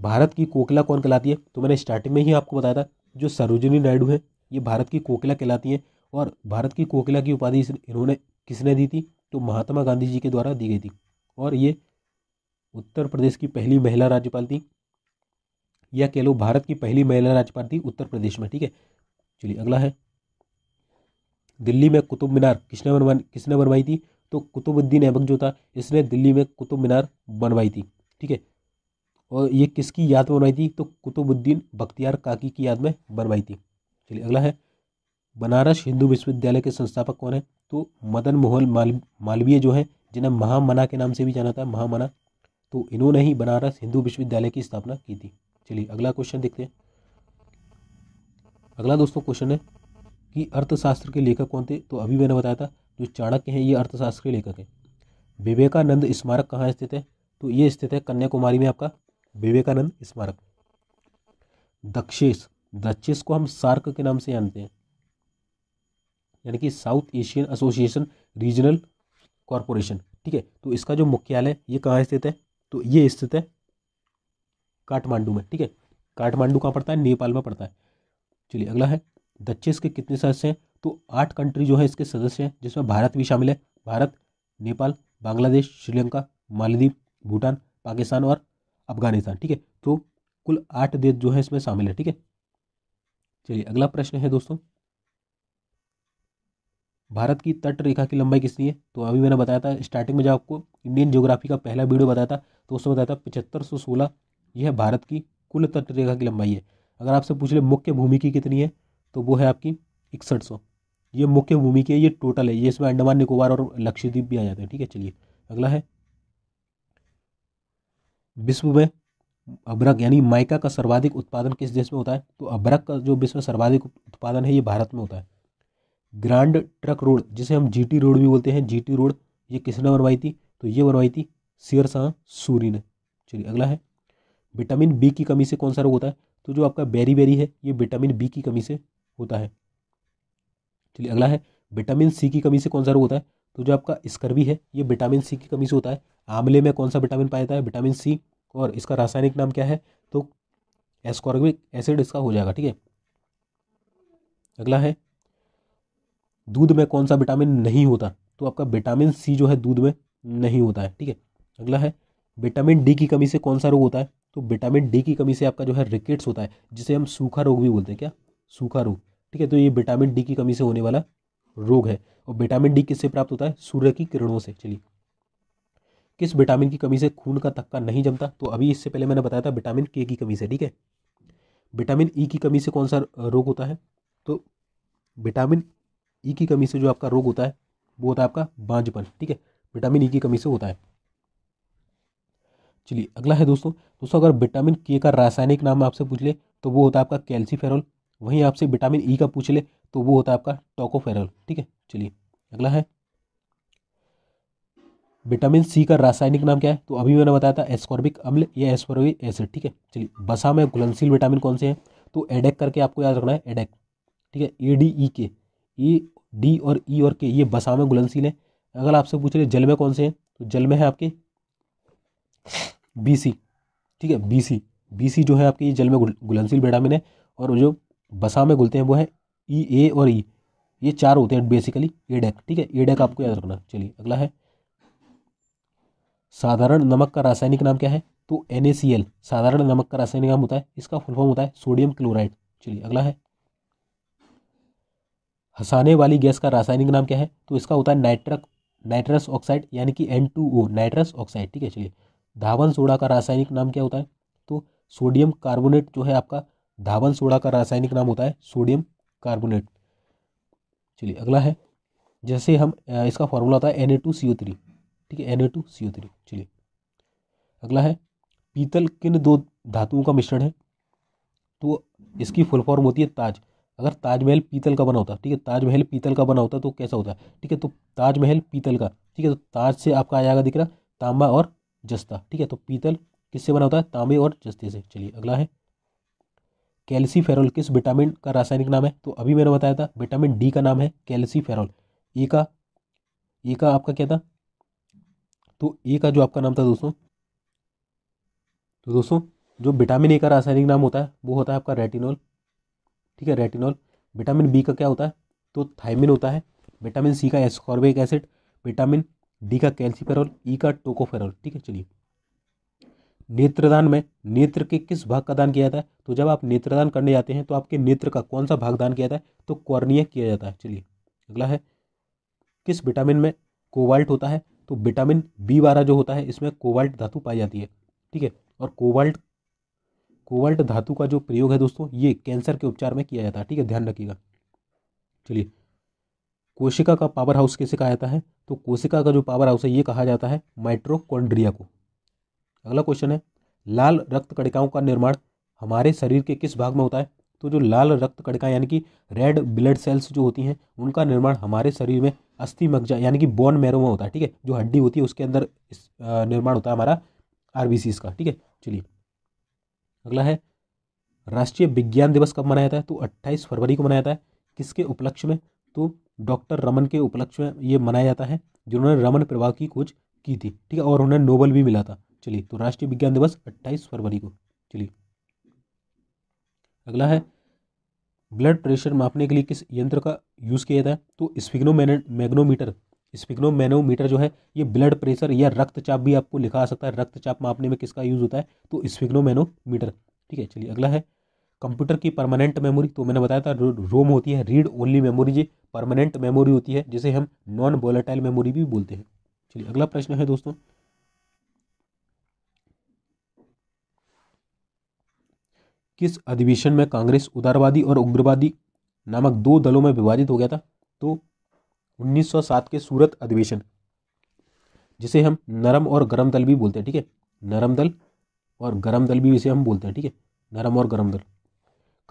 भारत की कोकिला कौन कहलाती है तो मैंने स्टार्टिंग में ही आपको बताया था जो सरोजिनी नायडू है ये भारत की कोकिला कहलाती है और भारत की कोकिला की उपाधि इन्होंने किसने दी थी तो महात्मा गांधी जी के द्वारा दी गई थी और ये उत्तर प्रदेश की पहली महिला राज्यपाल थी या कह लो भारत की पहली महिला राज्यपाल थी उत्तर प्रदेश में ठीक है चलिए अगला है दिल्ली में कुतुब मीनार किसने बनवा किसने बनवाई थी तो कुतुबुद्दीन ऐबक जो था इसने दिल्ली में कुतुब मीनार बनवाई थी ठीक है और ये किसकी याद में बनवाई थी तो कुतुबुद्दीन बख्तियार काकी की याद में बनवाई थी चलिए अगला है बनारस हिंदू विश्वविद्यालय के संस्थापक कौन है तो मदन मोहन मालवीय जो है जिन्हें महामना के नाम से भी जाना था महामना तो इन्होंने ही बनारस हिंदू विश्वविद्यालय की स्थापना की थी चलिए अगला क्वेश्चन देखते हैं अगला दोस्तों क्वेश्चन है कि अर्थशास्त्र के लेखक कौन थे तो अभी मैंने बताया था जो चाणक्य हैं ये अर्थशास्त्र के लेखक हैं विवेकानंद स्मारक कहाँ स्थित है तो ये स्थित है कन्याकुमारी में आपका विवेकानंद स्मारक दक्षेश दक्षेस को हम सार्क के नाम से जानते हैं यानी कि South Asian Association Regional Corporation ठीक है तो इसका जो मुख्यालय ये कहाँ स्थित है तो ये स्थित है काठमांडू में ठीक है काठमांडू कहाँ पड़ता है नेपाल में पड़ता है चलिए अगला है दक्षिण के कितने सदस्य हैं तो आठ कंट्री जो है इसके सदस्य हैं जिसमें भारत भी शामिल है भारत नेपाल बांग्लादेश श्रीलंका मालदीव भूटान पाकिस्तान और अफगानिस्तान ठीक है तो कुल आठ देश जो है इसमें शामिल है ठीक है चलिए अगला प्रश्न है दोस्तों भारत की तट रेखा की लंबाई कितनी है तो अभी मैंने बताया था स्टार्टिंग में जब आपको इंडियन ज्योग्राफी का पहला वीडियो बताया था तो उसमें बताया था पिछहत्तर सौ सोलह यह भारत की कुल तटरेखा की लंबाई है अगर आपसे पूछ ले मुख्य भूमि की कितनी है तो वो है आपकी इकसठ सौ ये मुख्य भूमि की है ये टोटल है ये इसमें अंडमान निकोबार और लक्षद्वीप भी आ जाते हैं ठीक है चलिए अगला है विश्व में अब्रक यानी माइका का सर्वाधिक उत्पादन किस देश में होता है तो अब्रक का जो विश्व सर्वाधिक उत्पादन है ये भारत में होता है ग्रांड ट्रक रोड जिसे हम जी रोड भी बोलते हैं जी रोड ये किसने बनवाई थी तो ये बनवाई थी शेर शाह सूरी ने चलिए अगला है विटामिन बी की कमी से कौन सा रोग होता है तो जो आपका बेरी बेरी है ये विटामिन बी की कमी से होता है चलिए अगला है विटामिन सी की कमी से कौन सा रोग होता है तो जो आपका स्कर्वी है ये विटामिन सी की कमी से होता है आंवले में कौन सा विटामिन पाया जाता है विटामिन सी और इसका रासायनिक नाम क्या है तो एस्कॉर्बिक एसिड इसका हो जाएगा ठीक है अगला है दूध में कौन सा विटामिन नहीं होता तो आपका विटामिन सी जो है दूध में नहीं होता है ठीक है अगला है विटामिन डी की कमी से कौन सा रोग होता है तो विटामिन डी की कमी से आपका जो है रिकेट्स होता है जिसे हम सूखा रोग भी बोलते हैं क्या सूखा रोग ठीक है तो ये विटामिन डी की कमी से होने वाला रोग है और विटामिन डी किससे प्राप्त होता है सूर्य की किरणों से चलिए किस विटामिन की कमी से खून का तक्का नहीं जमता तो अभी इससे पहले मैंने बताया था विटामिन के की कमी से ठीक है विटामिन ई e की कमी से कौन सा रोग होता है तो विटामिन ई e की कमी से जो आपका रोग होता है वो होता है आपका बांझपन ठीक है विटामिन ई e की कमी से होता है चलिए अगला है दोस्तों दोस्तों अगर विटामिन के का रासायनिक नाम आपसे पूछ ले तो वो होता है आपका कैल्सीफेरॉल वहीं आपसे विटामिन ई e का पूछ ले तो वो होता है आपका टोकोफेरॉल ठीक है चलिए अगला है विटामिन सी का रासायनिक नाम क्या है तो अभी मैंने बताया था एस्कॉर्बिक अम्ल या एस्कॉर्बिक एसिड ठीक है चलिए बसा में घुलनशील विटामिन कौन से हैं तो एडेक करके आपको याद रखना है एडेक ठीक है ए डी ई के ई डी और ई e और के ये बसा में घुलनशील है अगर आपसे पूछ रहे जल में कौन से हैं तो जल में है आपके बी सी ठीक है बी सी बी सी जो है आपके जल में घुलनशील विटामिन है और जो बसा में घुलते हैं वो है ई e, ए और ई e, ये चार होते हैं बेसिकली एडेक ठीक है एडेक आपको याद रखना चलिए अगला है साधारण नमक का रासायनिक नाम क्या है तो एन साधारण नमक का रासायनिक नाम होता है इसका फुल फॉर्म होता है सोडियम क्लोराइड चलिए अगला है हंसाने वाली गैस का रासायनिक नाम क्या है तो इसका होता है नाइट्रक नाइट्रस ऑक्साइड यानी कि एन नाइट्रस ऑक्साइड ठीक है चलिए धावन सोडा का रासायनिक नाम क्या होता है तो सोडियम कार्बोनेट जो है आपका धावन सोडा का रासायनिक नाम होता है सोडियम कार्बोनेट चलिए अगला है जैसे हम इसका फॉर्मूला होता है N A two C O three ठीक है N A two C O three चलिए अगला है पीतल किन दो धातुओं का मिश्रण है तो इसकी फुल फॉर्म होती है ताज अगर ताजमहल पीतल का बना होता ठीक है ताजमहल पीतल का बना होता तो कैसा होता है ठीक है तो ताजमहल पीतल का ठीक है तो ताज से आपका आ जाएगा दिख रहा तांबा और जस्ता ठीक है तो पीतल किससे बना होता है तांबे और जस्ते से चलिए अगला है कैल्सी फेरोल किस विटामिन का रासायनिक नाम है तो अभी मैंने बताया था विटामिन डी का नाम है फेरोल ए का ए का आपका क्या था तो ए का जो आपका नाम था दोस्तों तो दोस्तों जो विटामिन ए का रासायनिक नाम होता है वो होता है आपका रेटिनॉल ठीक है रेटिनॉल विटामिन बी का क्या होता है तो थाइमिन होता है विटामिन सी का एस्कॉर्बिक एसिड विटामिन डी का कैल्सीफेरॉल ई का टोकोफेरॉल ठीक है चलिए नेत्रदान में नेत्र के किस भाग का दान किया जाता है तो जब आप नेत्रदान करने जाते हैं तो आपके नेत्र का कौन सा भाग दान किया जाता है तो कॉर्निया किया जाता है चलिए अगला है किस विटामिन में कोवाल्ट होता है तो विटामिन बी बारह जो होता है इसमें कोवाल्ट धातु पाई जाती है ठीक है और कोवाल्ट कोवाल्ट धातु का जो प्रयोग है दोस्तों ये कैंसर के उपचार में किया जाता है ठीक है ध्यान रखिएगा चलिए कोशिका का पावर हाउस किसे कहा जाता है तो कोशिका का जो पावर हाउस है ये कहा जाता है माइट्रोकोड्रिया को अगला क्वेश्चन है लाल रक्त कणिकाओं का निर्माण हमारे शरीर के किस भाग में होता है तो जो लाल रक्त कणिका यानी कि रेड ब्लड सेल्स जो होती हैं उनका निर्माण हमारे शरीर में अस्थि मज्जा यानी कि बोन मैरो में होता है ठीक है जो हड्डी होती है उसके अंदर निर्माण होता है हमारा आर का ठीक है चलिए अगला है राष्ट्रीय विज्ञान दिवस कब मनाया जाता है तो 28 फरवरी को मनाया जाता है किसके उपलक्ष्य में तो डॉक्टर रमन के उपलक्ष्य में ये मनाया जाता है जिन्होंने रमन प्रभाव की खोज की थी ठीक है और उन्हें नोबल भी मिला था चलिए तो राष्ट्रीय विज्ञान दिवस अट्ठाईस फरवरी को चलिए अगला है ब्लड प्रेशर मापने के लिए किस यंत्र का यूज़ किया जाता है तो स्पिग्नो मैग्नोमीटर स्पिग्नो मैनोमीटर जो है ये ब्लड प्रेशर या रक्तचाप भी आपको लिखा आ सकता है रक्तचाप मापने में किसका यूज़ होता है तो स्पिग्नो मैनोमीटर ठीक है चलिए अगला है कंप्यूटर की परमानेंट मेमोरी तो मैंने बताया था रोम होती है रीड ओनली मेमोरी जी परमानेंट मेमोरी होती है जिसे हम नॉन वोलेटाइल मेमोरी भी बोलते हैं चलिए अगला प्रश्न है दोस्तों किस अधिवेशन में कांग्रेस उदारवादी और उग्रवादी नामक दो दलों में विभाजित हो गया था तो 1907 के सूरत अधिवेशन जिसे हम नरम और गरम दल भी बोलते हैं ठीक है नरम दल और गरम दल भी इसे हम बोलते हैं ठीक है नरम और गरम दल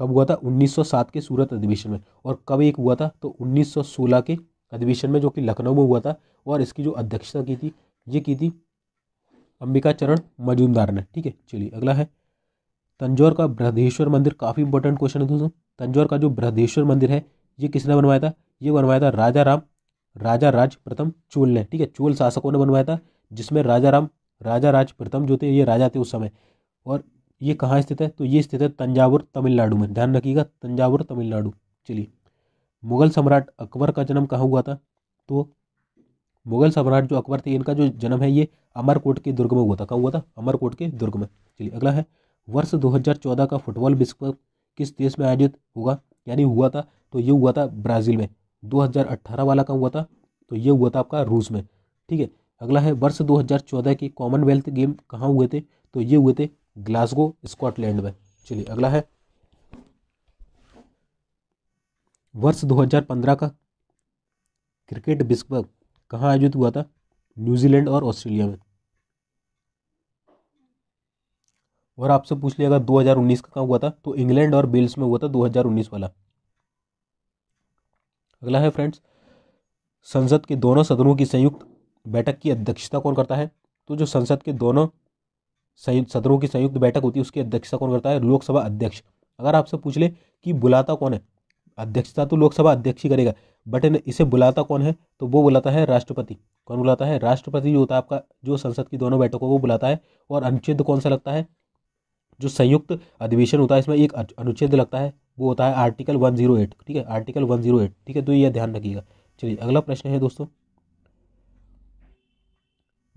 कब हुआ था 1907 के सूरत अधिवेशन में और कब एक हुआ था तो 1916 के अधिवेशन में जो कि लखनऊ में हुआ था और इसकी जो अध्यक्षता की थी ये की थी अंबिका चरण मजूमदार ने ठीक है चलिए अगला है तंजौर का बृहदेश्वर मंदिर काफ़ी इंपॉर्टेंट क्वेश्चन है दोस्तों तंजौर का जो बृहदेश्वर मंदिर है ये किसने बनवाया था ये बनवाया था राजा राम राजा राज प्रथम चोल ने ठीक है चोल शासकों ने बनवाया था जिसमें राजा राम राजा राज प्रथम जो थे ये राजा थे उस समय और ये कहाँ स्थित है तो ये स्थित है तंजावुर तमिलनाडु में ध्यान रखिएगा तंजावुर तमिलनाडु चलिए मुगल सम्राट अकबर का जन्म कहाँ हुआ था तो मुगल सम्राट जो अकबर थे इनका जो जन्म है ये अमरकोट के दुर्ग में हुआ था कहाँ हुआ था अमरकोट के दुर्ग में चलिए अगला है वर्ष 2014 का फुटबॉल विश्व कप किस देश में आयोजित होगा यानी हुआ था तो ये हुआ था ब्राज़ील में 2018 वाला कहाँ हुआ था तो ये हुआ था आपका रूस में ठीक है अगला है वर्ष 2014 के कॉमनवेल्थ गेम कहाँ हुए थे तो ये हुए थे ग्लासगो स्कॉटलैंड में चलिए अगला है वर्ष 2015 का क्रिकेट विश्व कप कहाँ आयोजित हुआ था न्यूजीलैंड और ऑस्ट्रेलिया में और आपसे पूछ लिया अगर 2019 का कहाँ हुआ था तो इंग्लैंड और वेल्स में हुआ था 2019 वाला अगला है फ्रेंड्स संसद के दोनों सदनों की संयुक्त बैठक की अध्यक्षता कौन करता है तो जो संसद के दोनों संयुक्त सदनों की संयुक्त बैठक होती है उसकी अध्यक्षता कौन करता है लोकसभा अध्यक्ष अगर आपसे पूछ ले कि बुलाता कौन है अध्यक्षता तो लोकसभा अध्यक्ष ही करेगा बट इसे बुलाता कौन है तो वो बुलाता है राष्ट्रपति कौन बुलाता है राष्ट्रपति जो होता है आपका जो संसद की दोनों बैठकों को बुलाता है और अनुच्छेद कौन सा लगता है जो संयुक्त अधिवेशन होता है इसमें एक अनुच्छेद लगता है वो होता है आर्टिकल वन जीरो एट ठीक है आर्टिकल वन जीरो एट ठीक है तो ये ध्यान रखिएगा चलिए अगला प्रश्न है दोस्तों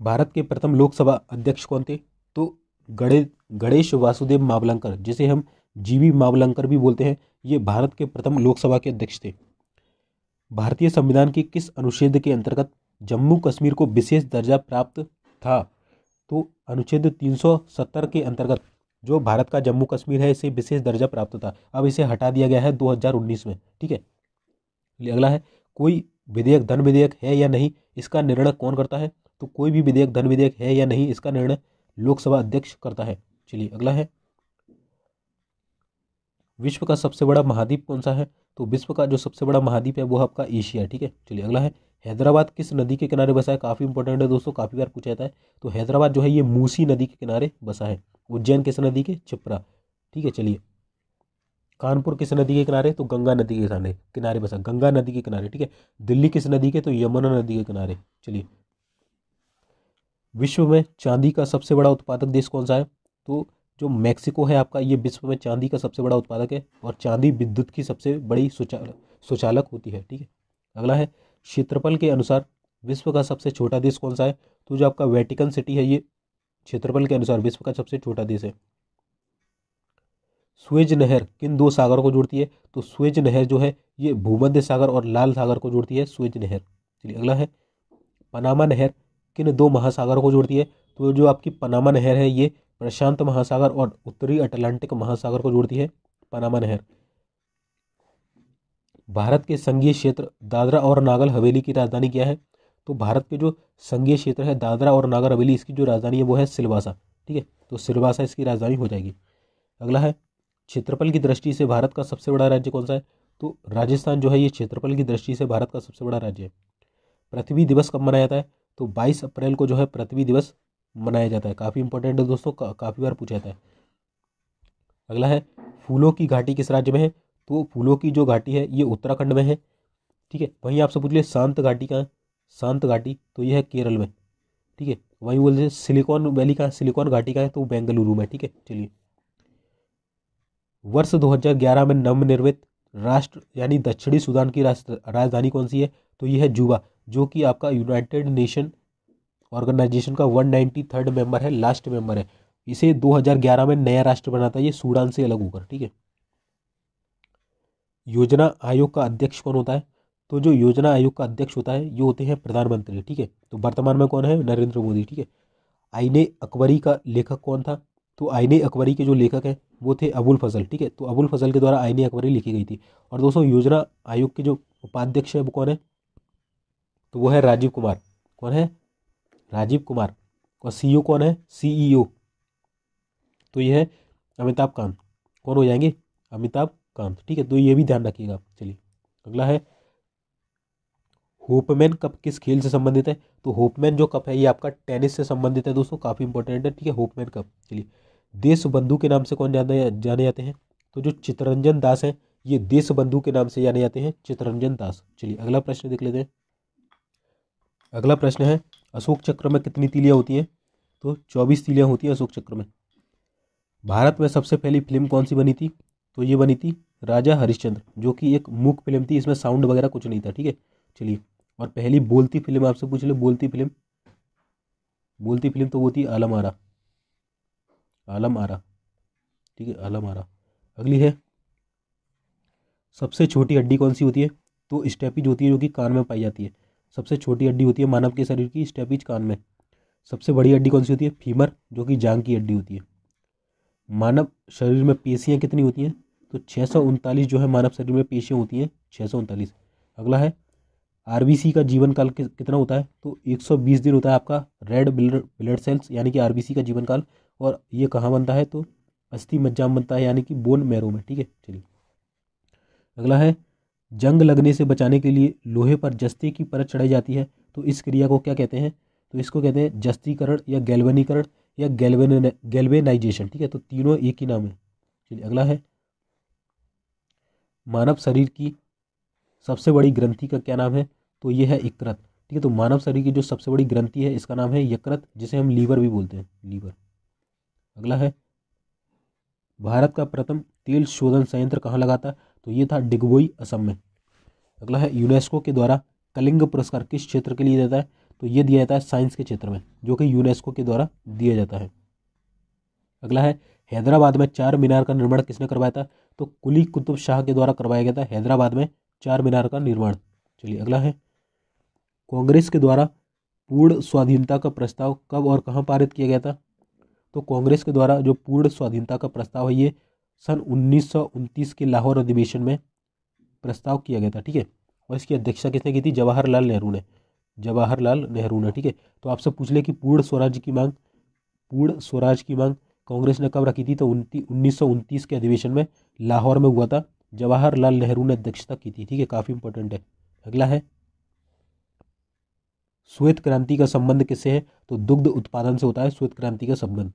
भारत के प्रथम लोकसभा अध्यक्ष कौन थे तो गणे गणेश वासुदेव मावलंकर जिसे हम जीवी मावलंकर भी बोलते हैं ये भारत के प्रथम लोकसभा के अध्यक्ष थे भारतीय संविधान के किस अनुच्छेद के अंतर्गत जम्मू कश्मीर को विशेष दर्जा प्राप्त था तो अनुच्छेद 370 के अंतर्गत जो भारत का जम्मू कश्मीर है इसे विशेष दर्जा प्राप्त था अब इसे हटा दिया गया है 2019 में ठीक है अगला है कोई विधेयक धन विधेयक है या नहीं इसका निर्णय कौन करता है तो कोई भी विधेयक धन विधेयक है या नहीं इसका निर्णय लोकसभा अध्यक्ष करता है चलिए अगला है विश्व का सबसे बड़ा महाद्वीप कौन सा है तो विश्व का जो सबसे बड़ा महाद्वीप है वो आपका एशिया ठीक है चलिए अगला है हैदराबाद किस नदी के किनारे बसा है काफ़ी इंपॉर्टेंट है दोस्तों काफ़ी बार पूछा जाता है तो हैदराबाद जो है ये मूसी नदी के किनारे बसा है उज्जैन किस नदी के छिपरा ठीक है चलिए कानपुर किस नदी के किनारे तो गंगा नदी के किनारे किनारे बसा गंगा नदी के किनारे ठीक है दिल्ली किस नदी के तो यमुना नदी के किनारे चलिए विश्व में चांदी का सबसे बड़ा उत्पादक देश कौन सा है तो जो मैक्सिको है आपका ये विश्व में चांदी का सबसे बड़ा उत्पादक है और चांदी विद्युत की सबसे बड़ी सुचालक होती है ठीक है अगला है क्षेत्रफल के अनुसार विश्व का सबसे छोटा देश कौन सा है तो जो आपका वेटिकन सिटी है ये क्षेत्रफल के अनुसार विश्व का सबसे छोटा देश है स्वेज नहर किन दो सागरों को जोड़ती है तो स्वेज नहर जो है ये भूमध्य सागर और लाल सागर को जोड़ती है स्वेज नहर चलिए अगला है पनामा नहर किन दो महासागरों को जोड़ती है तो जो आपकी पनामा नहर है ये प्रशांत महासागर और उत्तरी अटलांटिक महासागर को जोड़ती है पनामा नहर भारत के संघीय क्षेत्र दादरा और नागर हवेली की राजधानी क्या है तो भारत के जो संघीय क्षेत्र है दादरा और नागर हवेली इसकी जो राजधानी है वो है सिलवासा ठीक है तो सिलवासा इसकी राजधानी हो जाएगी अगला है क्षेत्रफल की दृष्टि से भारत का सबसे बड़ा राज्य कौन सा है तो राजस्थान जो है ये क्षेत्रफल की दृष्टि से भारत का सबसे बड़ा राज्य है पृथ्वी दिवस कब मनाया जाता है तो बाईस अप्रैल को जो है पृथ्वी दिवस मनाया जाता है काफ़ी इंपॉर्टेंट है दोस्तों का, काफ़ी बार पूछा जाता है अगला है फूलों की घाटी किस राज्य में है तो फूलों की जो घाटी है ये उत्तराखंड में है ठीक है वहीं आपसे पूछ लिया शांत घाटी कहाँ है शांत घाटी तो ये है केरल में ठीक है वहीं बोल रहे सिलिकॉन वैली कहाँ सिलिकॉन घाटी का है तो बेंगलुरु में ठीक है चलिए वर्ष 2011 में नवनिर्मित राष्ट्र यानी दक्षिणी सूडान की राजधानी कौन सी है तो यह है जुबा जो कि आपका यूनाइटेड नेशन ऑर्गेनाइजेशन का वन नाइन्टी थर्ड मेम्बर है लास्ट मेंबर है इसे 2011 में नया राष्ट्र बना था ये सूडान से अलग होकर ठीक है योजना आयोग का अध्यक्ष कौन होता है तो जो योजना आयोग का अध्यक्ष होता है ये होते हैं प्रधानमंत्री ठीक है तो वर्तमान में कौन है नरेंद्र मोदी ठीक है आईने अकबरी का लेखक कौन था तो आईने अकबरी के जो लेखक हैं वो थे अबुल फजल ठीक है तो अबुल फजल के द्वारा आईने अकबरी लिखी गई थी और दोस्तों योजना आयोग के जो उपाध्यक्ष है वो कौन है तो वो है राजीव कुमार कौन है राजीव कुमार और सीईओ e कौन है सीईओ e तो ये है अमिताभ कांत कौन हो जाएंगे अमिताभ कांत ठीक है तो ये भी ध्यान रखिएगा चलिए अगला है होपमैन कप किस खेल से संबंधित है तो होपमैन जो कप है ये आपका टेनिस से संबंधित है दोस्तों काफ़ी इंपॉर्टेंट है ठीक है होपमैन कप चलिए देश बंधु के नाम से कौन जाने जाने जाते हैं तो जो चित्रंजन दास हैं ये देश बंधु के नाम से जाने जाते हैं चित्रंजन दास चलिए अगला प्रश्न देख लेते हैं अगला प्रश्न है अशोक चक्र में कितनी तीलियाँ होती हैं तो चौबीस तीलियाँ होती हैं अशोक चक्र में भारत में सबसे पहली फिल्म कौन सी बनी थी तो ये बनी थी राजा हरिश्चंद्र जो कि एक मूक फिल्म थी इसमें साउंड वगैरह कुछ नहीं था ठीक है चलिए और पहली बोलती फिल्म आपसे पूछ ले बोलती फिल्म बोलती फिल्म तो वो थी आलम आरा आलम आरा ठीक है आलम आरा अगली है सबसे छोटी हड्डी कौन सी होती है तो स्टेपिज होती है जो कि कान में पाई जाती है सबसे छोटी हड्डी होती है मानव के शरीर की स्टेपिज कान में सबसे बड़ी हड्डी कौन सी होती है फीमर जो कि जांग की हड्डी होती है मानव शरीर में पेशियाँ कितनी होती हैं तो छः जो है मानव शरीर में पेशियाँ होती हैं छः अगला है आर का जीवन काल कितना होता है तो 120 दिन होता है आपका रेड ब्लड सेल्स यानी कि आरबीसी का जीवन काल और ये कहाँ बनता है तो अस्थि मज्जाम बनता है यानी कि बोन मैरो में ठीक है चलिए अगला है जंग लगने से बचाने के लिए लोहे पर जस्ते की परत चढ़ाई जाती है तो इस क्रिया को क्या कहते हैं तो इसको कहते हैं जस्तीकरण या गैल्वेनीकरण या गैल्वेन गैल्वेनाइजेशन ठीक है तो तीनों एक ही नाम है चलिए अगला है मानव शरीर की सबसे बड़ी ग्रंथि का क्या नाम है तो ये है इकृत ठीक है तो मानव शरीर की जो सबसे बड़ी ग्रंथि है इसका नाम है यकृत जिसे हम लीवर भी बोलते हैं लीवर अगला है भारत का प्रथम तेल शोधन संयंत्र कहाँ लगा था तो ये था डिगबोई असम में अगला है यूनेस्को के द्वारा कलिंग पुरस्कार किस क्षेत्र के लिए जाता है तो ये दिया जाता है साइंस के क्षेत्र में जो कि यूनेस्को के द्वारा दिया जाता है अगला है हैदराबाद में चार मीनार का निर्माण किसने करवाया था तो कुली कुतुब शाह के द्वारा करवाया गया था हैदराबाद में चार मीनार का निर्माण चलिए अगला है कांग्रेस के द्वारा पूर्ण स्वाधीनता का प्रस्ताव कब और कहाँ पारित किया गया था तो कांग्रेस के द्वारा जो पूर्ण स्वाधीनता का प्रस्ताव है ये सन उन्नीस के लाहौर अधिवेशन में प्रस्ताव किया गया था ठीक है और इसकी अध्यक्षता किसने की थी जवाहरलाल नेहरू ने जवाहरलाल नेहरू ने ठीक है तो आपसे पूछ ले कि पूर्ण स्वराज की मांग पूर्ण स्वराज की मांग कांग्रेस ने कब रखी थी तो उन्नीस के अधिवेशन में लाहौर में हुआ था जवाहरलाल नेहरू ने अध्यक्षता की थी ठीक है काफ़ी इंपॉर्टेंट है अगला है श्वेत क्रांति का संबंध किससे है तो दुग्ध उत्पादन से होता है श्वेत क्रांति का संबंध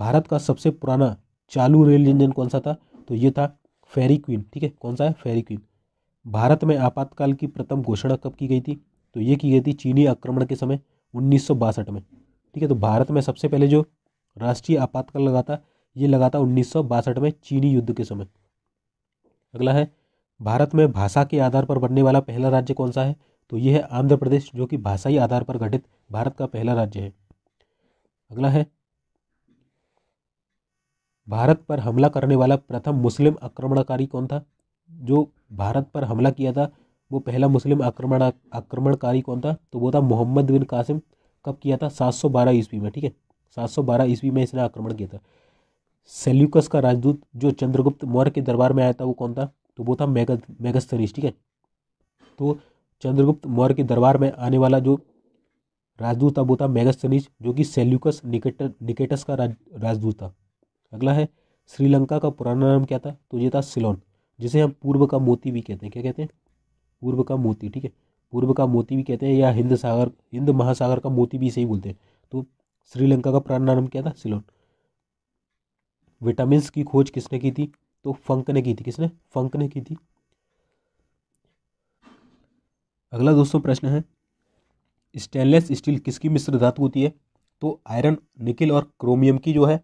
भारत का सबसे पुराना चालू रेल इंजन कौन सा था तो ये था फेरी क्वीन ठीक है कौन सा है फेरी क्वीन भारत में आपातकाल की प्रथम घोषणा कब की गई थी तो ये की गई थी चीनी आक्रमण के समय उन्नीस में ठीक है तो भारत में सबसे पहले जो राष्ट्रीय आपातकाल लगा था ये लगा था उन्नीस में चीनी युद्ध के समय अगला है भारत में भाषा के आधार पर बनने वाला पहला राज्य कौन सा है तो ये है आंध्र प्रदेश जो कि भाषाई आधार पर गठित भारत का पहला राज्य है अगला है भारत पर हमला करने वाला प्रथम मुस्लिम आक्रमणकारी कौन था जो भारत पर हमला किया था वो पहला मुस्लिम आक्रमण आक्रमणकारी कौन था तो वो था मोहम्मद बिन कासिम कब किया था 712 ईस्वी में ठीक है 712 ईस्वी में इसने आक्रमण किया था सेल्यूकस का राजदूत जो चंद्रगुप्त मौर्य के दरबार में आया था वो कौन था तो वो था मेगा मेगस्थनीस ठीक है तो चंद्रगुप्त मौर्य के दरबार में आने वाला जो राजदूत था वो था मेगस्थनीस जो कि सेल्यूकस निकेट निकेटस का राज राजदूत था अगला है श्रीलंका का पुराना नाम क्या था तो ये था सिलोन जिसे हम पूर्व का मोती भी कहते हैं क्या कहते हैं पूर्व का मोती ठीक है पूर्व का मोती भी कहते हैं या हिंद सागर हिंद महासागर का मोती भी इसे ही बोलते हैं तो श्रीलंका का पुराना नाम क्या था सिलोन विटामिन की खोज किसने की थी तो फंक ने की थी किसने फंक ने की थी अगला दोस्तों प्रश्न है स्टेनलेस स्टील किसकी मिश्र धातु होती है तो आयरन निकिल और क्रोमियम की जो है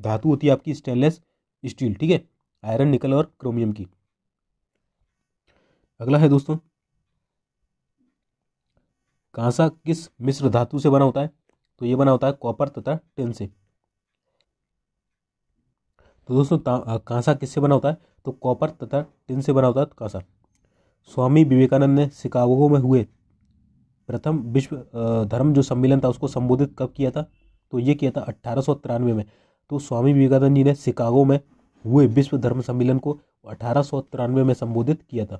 धातु होती है आपकी स्टेनलेस स्टील ठीक है आयरन निकल और क्रोमियम की अगला है दोस्तों कांसा किस मिश्र धातु से बना होता है तो ये बना होता है कॉपर तथा टिन से तो दोस्तों कांसा किससे बना होता है तो कॉपर तथा टिन से बना होता है कांसा स्वामी विवेकानंद ने शिकागो में हुए प्रथम विश्व धर्म जो सम्मेलन था उसको संबोधित कब किया था तो ये किया था अट्ठारह में तो स्वामी विवेकानंद जी ने शिकागो में हुए विश्व धर्म सम्मेलन को अठारह में संबोधित किया था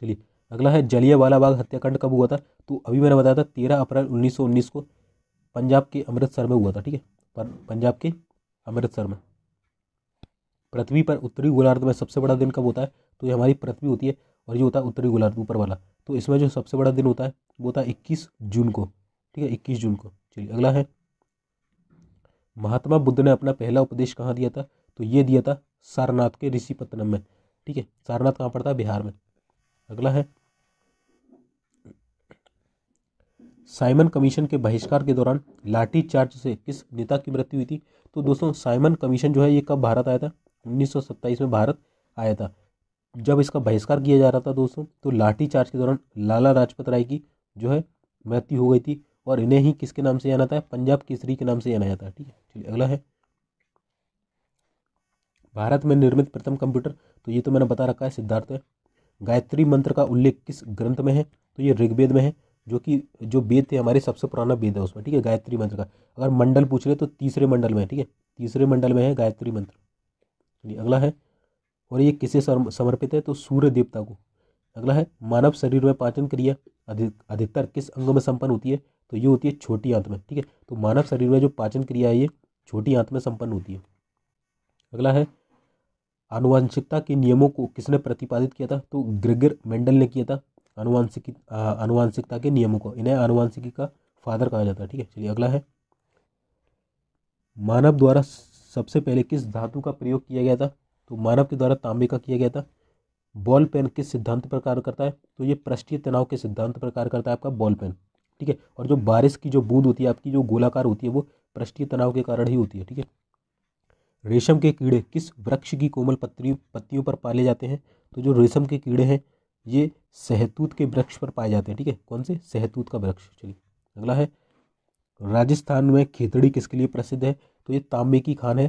चलिए अगला है जलिया वाला बाग हत्याकांड कब हुआ था तो अभी मैंने बताया था तेरह अप्रैल 1919 को पंजाब के अमृतसर में हुआ था ठीक है पर पंजाब के अमृतसर में पृथ्वी पर उत्तरी गोलार्ध में सबसे बड़ा दिन कब होता है तो ये हमारी पृथ्वी होती है और ये होता है उत्तरी गोलार्ध ऊपर वाला तो इसमें जो सबसे बड़ा दिन होता है वो होता है इक्कीस जून को ठीक है इक्कीस जून को चलिए अगला है महात्मा बुद्ध ने अपना पहला उपदेश कहाँ दिया था तो ये दिया था सारनाथ के ऋषिपत्तनम में ठीक है सारनाथ कहाँ पड़ता है बिहार में अगला है साइमन कमीशन के बहिष्कार के दौरान लाठी चार्ज से किस नेता की मृत्यु हुई थी तो दोस्तों साइमन कमीशन जो है ये कब भारत आया था उन्नीस में भारत आया था जब इसका बहिष्कार किया जा रहा था दोस्तों तो लाठी चार्ज के दौरान लाला लाजपत राय की जो है मृत्यु हो गई थी और इन्हें ही किसके नाम से जाना जाता है पंजाब केसरी के नाम से जाना जाता है ठीक है चलिए अगला है भारत में निर्मित प्रथम कंप्यूटर तो ये तो मैंने बता रखा है सिद्धार्थ है गायत्री मंत्र का उल्लेख किस ग्रंथ में है तो ये ऋग्वेद में है जो कि जो वेद थे हमारे सबसे पुराना वेद है उसमें ठीक है गायत्री मंत्र का अगर मंडल पूछ ले तो तीसरे मंडल में है ठीक है तीसरे मंडल में है गायत्री मंत्र चलिए अगला है और ये किसे समर्पित है तो सूर्य देवता को अगला है मानव शरीर में पाचन क्रिया अधिक अधिकतर किस अंग में संपन्न होती है तो ये होती है छोटी आंत में ठीक है तो मानव शरीर में जो पाचन क्रिया है ये छोटी आंत में संपन्न होती है अगला है आनुवंशिकता के नियमों को किसने प्रतिपादित किया था तो ग्रिगर मेंडल ने किया था अनुवांशिक अनुवांशिकता के नियमों को इन्हें अनुवांशिकी का फादर कहा जाता है ठीक है चलिए अगला है मानव द्वारा सबसे पहले किस धातु का प्रयोग किया गया था तो मानव के द्वारा तांबे का किया गया था बॉल पेन किस सिद्धांत पर कार्य करता है तो ये पृष्ठीय तनाव के सिद्धांत पर कार्य करता है आपका बॉल पेन ठीक है और जो बारिश की जो बूंद होती है आपकी जो गोलाकार होती है वो पृष्ठीय तनाव के कारण ही होती है ठीक है रेशम के कीड़े किस वृक्ष की कोमल पत्री पत्तियों पर पाले जाते हैं तो जो रेशम के कीड़े हैं ये सहतूत के वृक्ष पर पाए जाते हैं ठीक है कौन से सहतूत का वृक्ष चलिए अगला है राजस्थान में खेतड़ी किसके लिए प्रसिद्ध है तो ये तांबे की खान है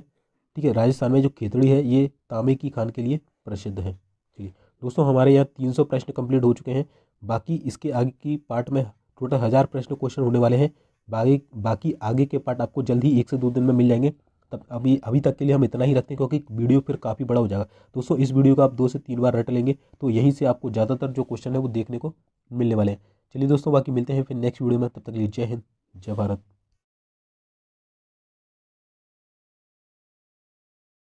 ठीक है राजस्थान में जो खेतड़ी है ये तांबे की खान के लिए प्रसिद्ध है ठीक है दोस्तों हमारे यहाँ तीन सौ प्रश्न कंप्लीट हो चुके हैं बाकी इसके आगे की पार्ट में टोटल हज़ार प्रश्न क्वेश्चन होने वाले हैं बाकी बाकी आगे के पार्ट आपको जल्द ही एक से दो दिन में मिल जाएंगे तब अभी अभी तक के लिए हम इतना ही रखते हैं क्योंकि वीडियो फिर काफ़ी बड़ा हो जाएगा दोस्तों इस वीडियो को आप दो से तीन बार रट लेंगे तो यहीं से आपको ज़्यादातर जो क्वेश्चन है वो देखने को मिलने वाले हैं चलिए दोस्तों बाकी मिलते हैं फिर नेक्स्ट वीडियो में तब तक लिए जय हिंद जय भारत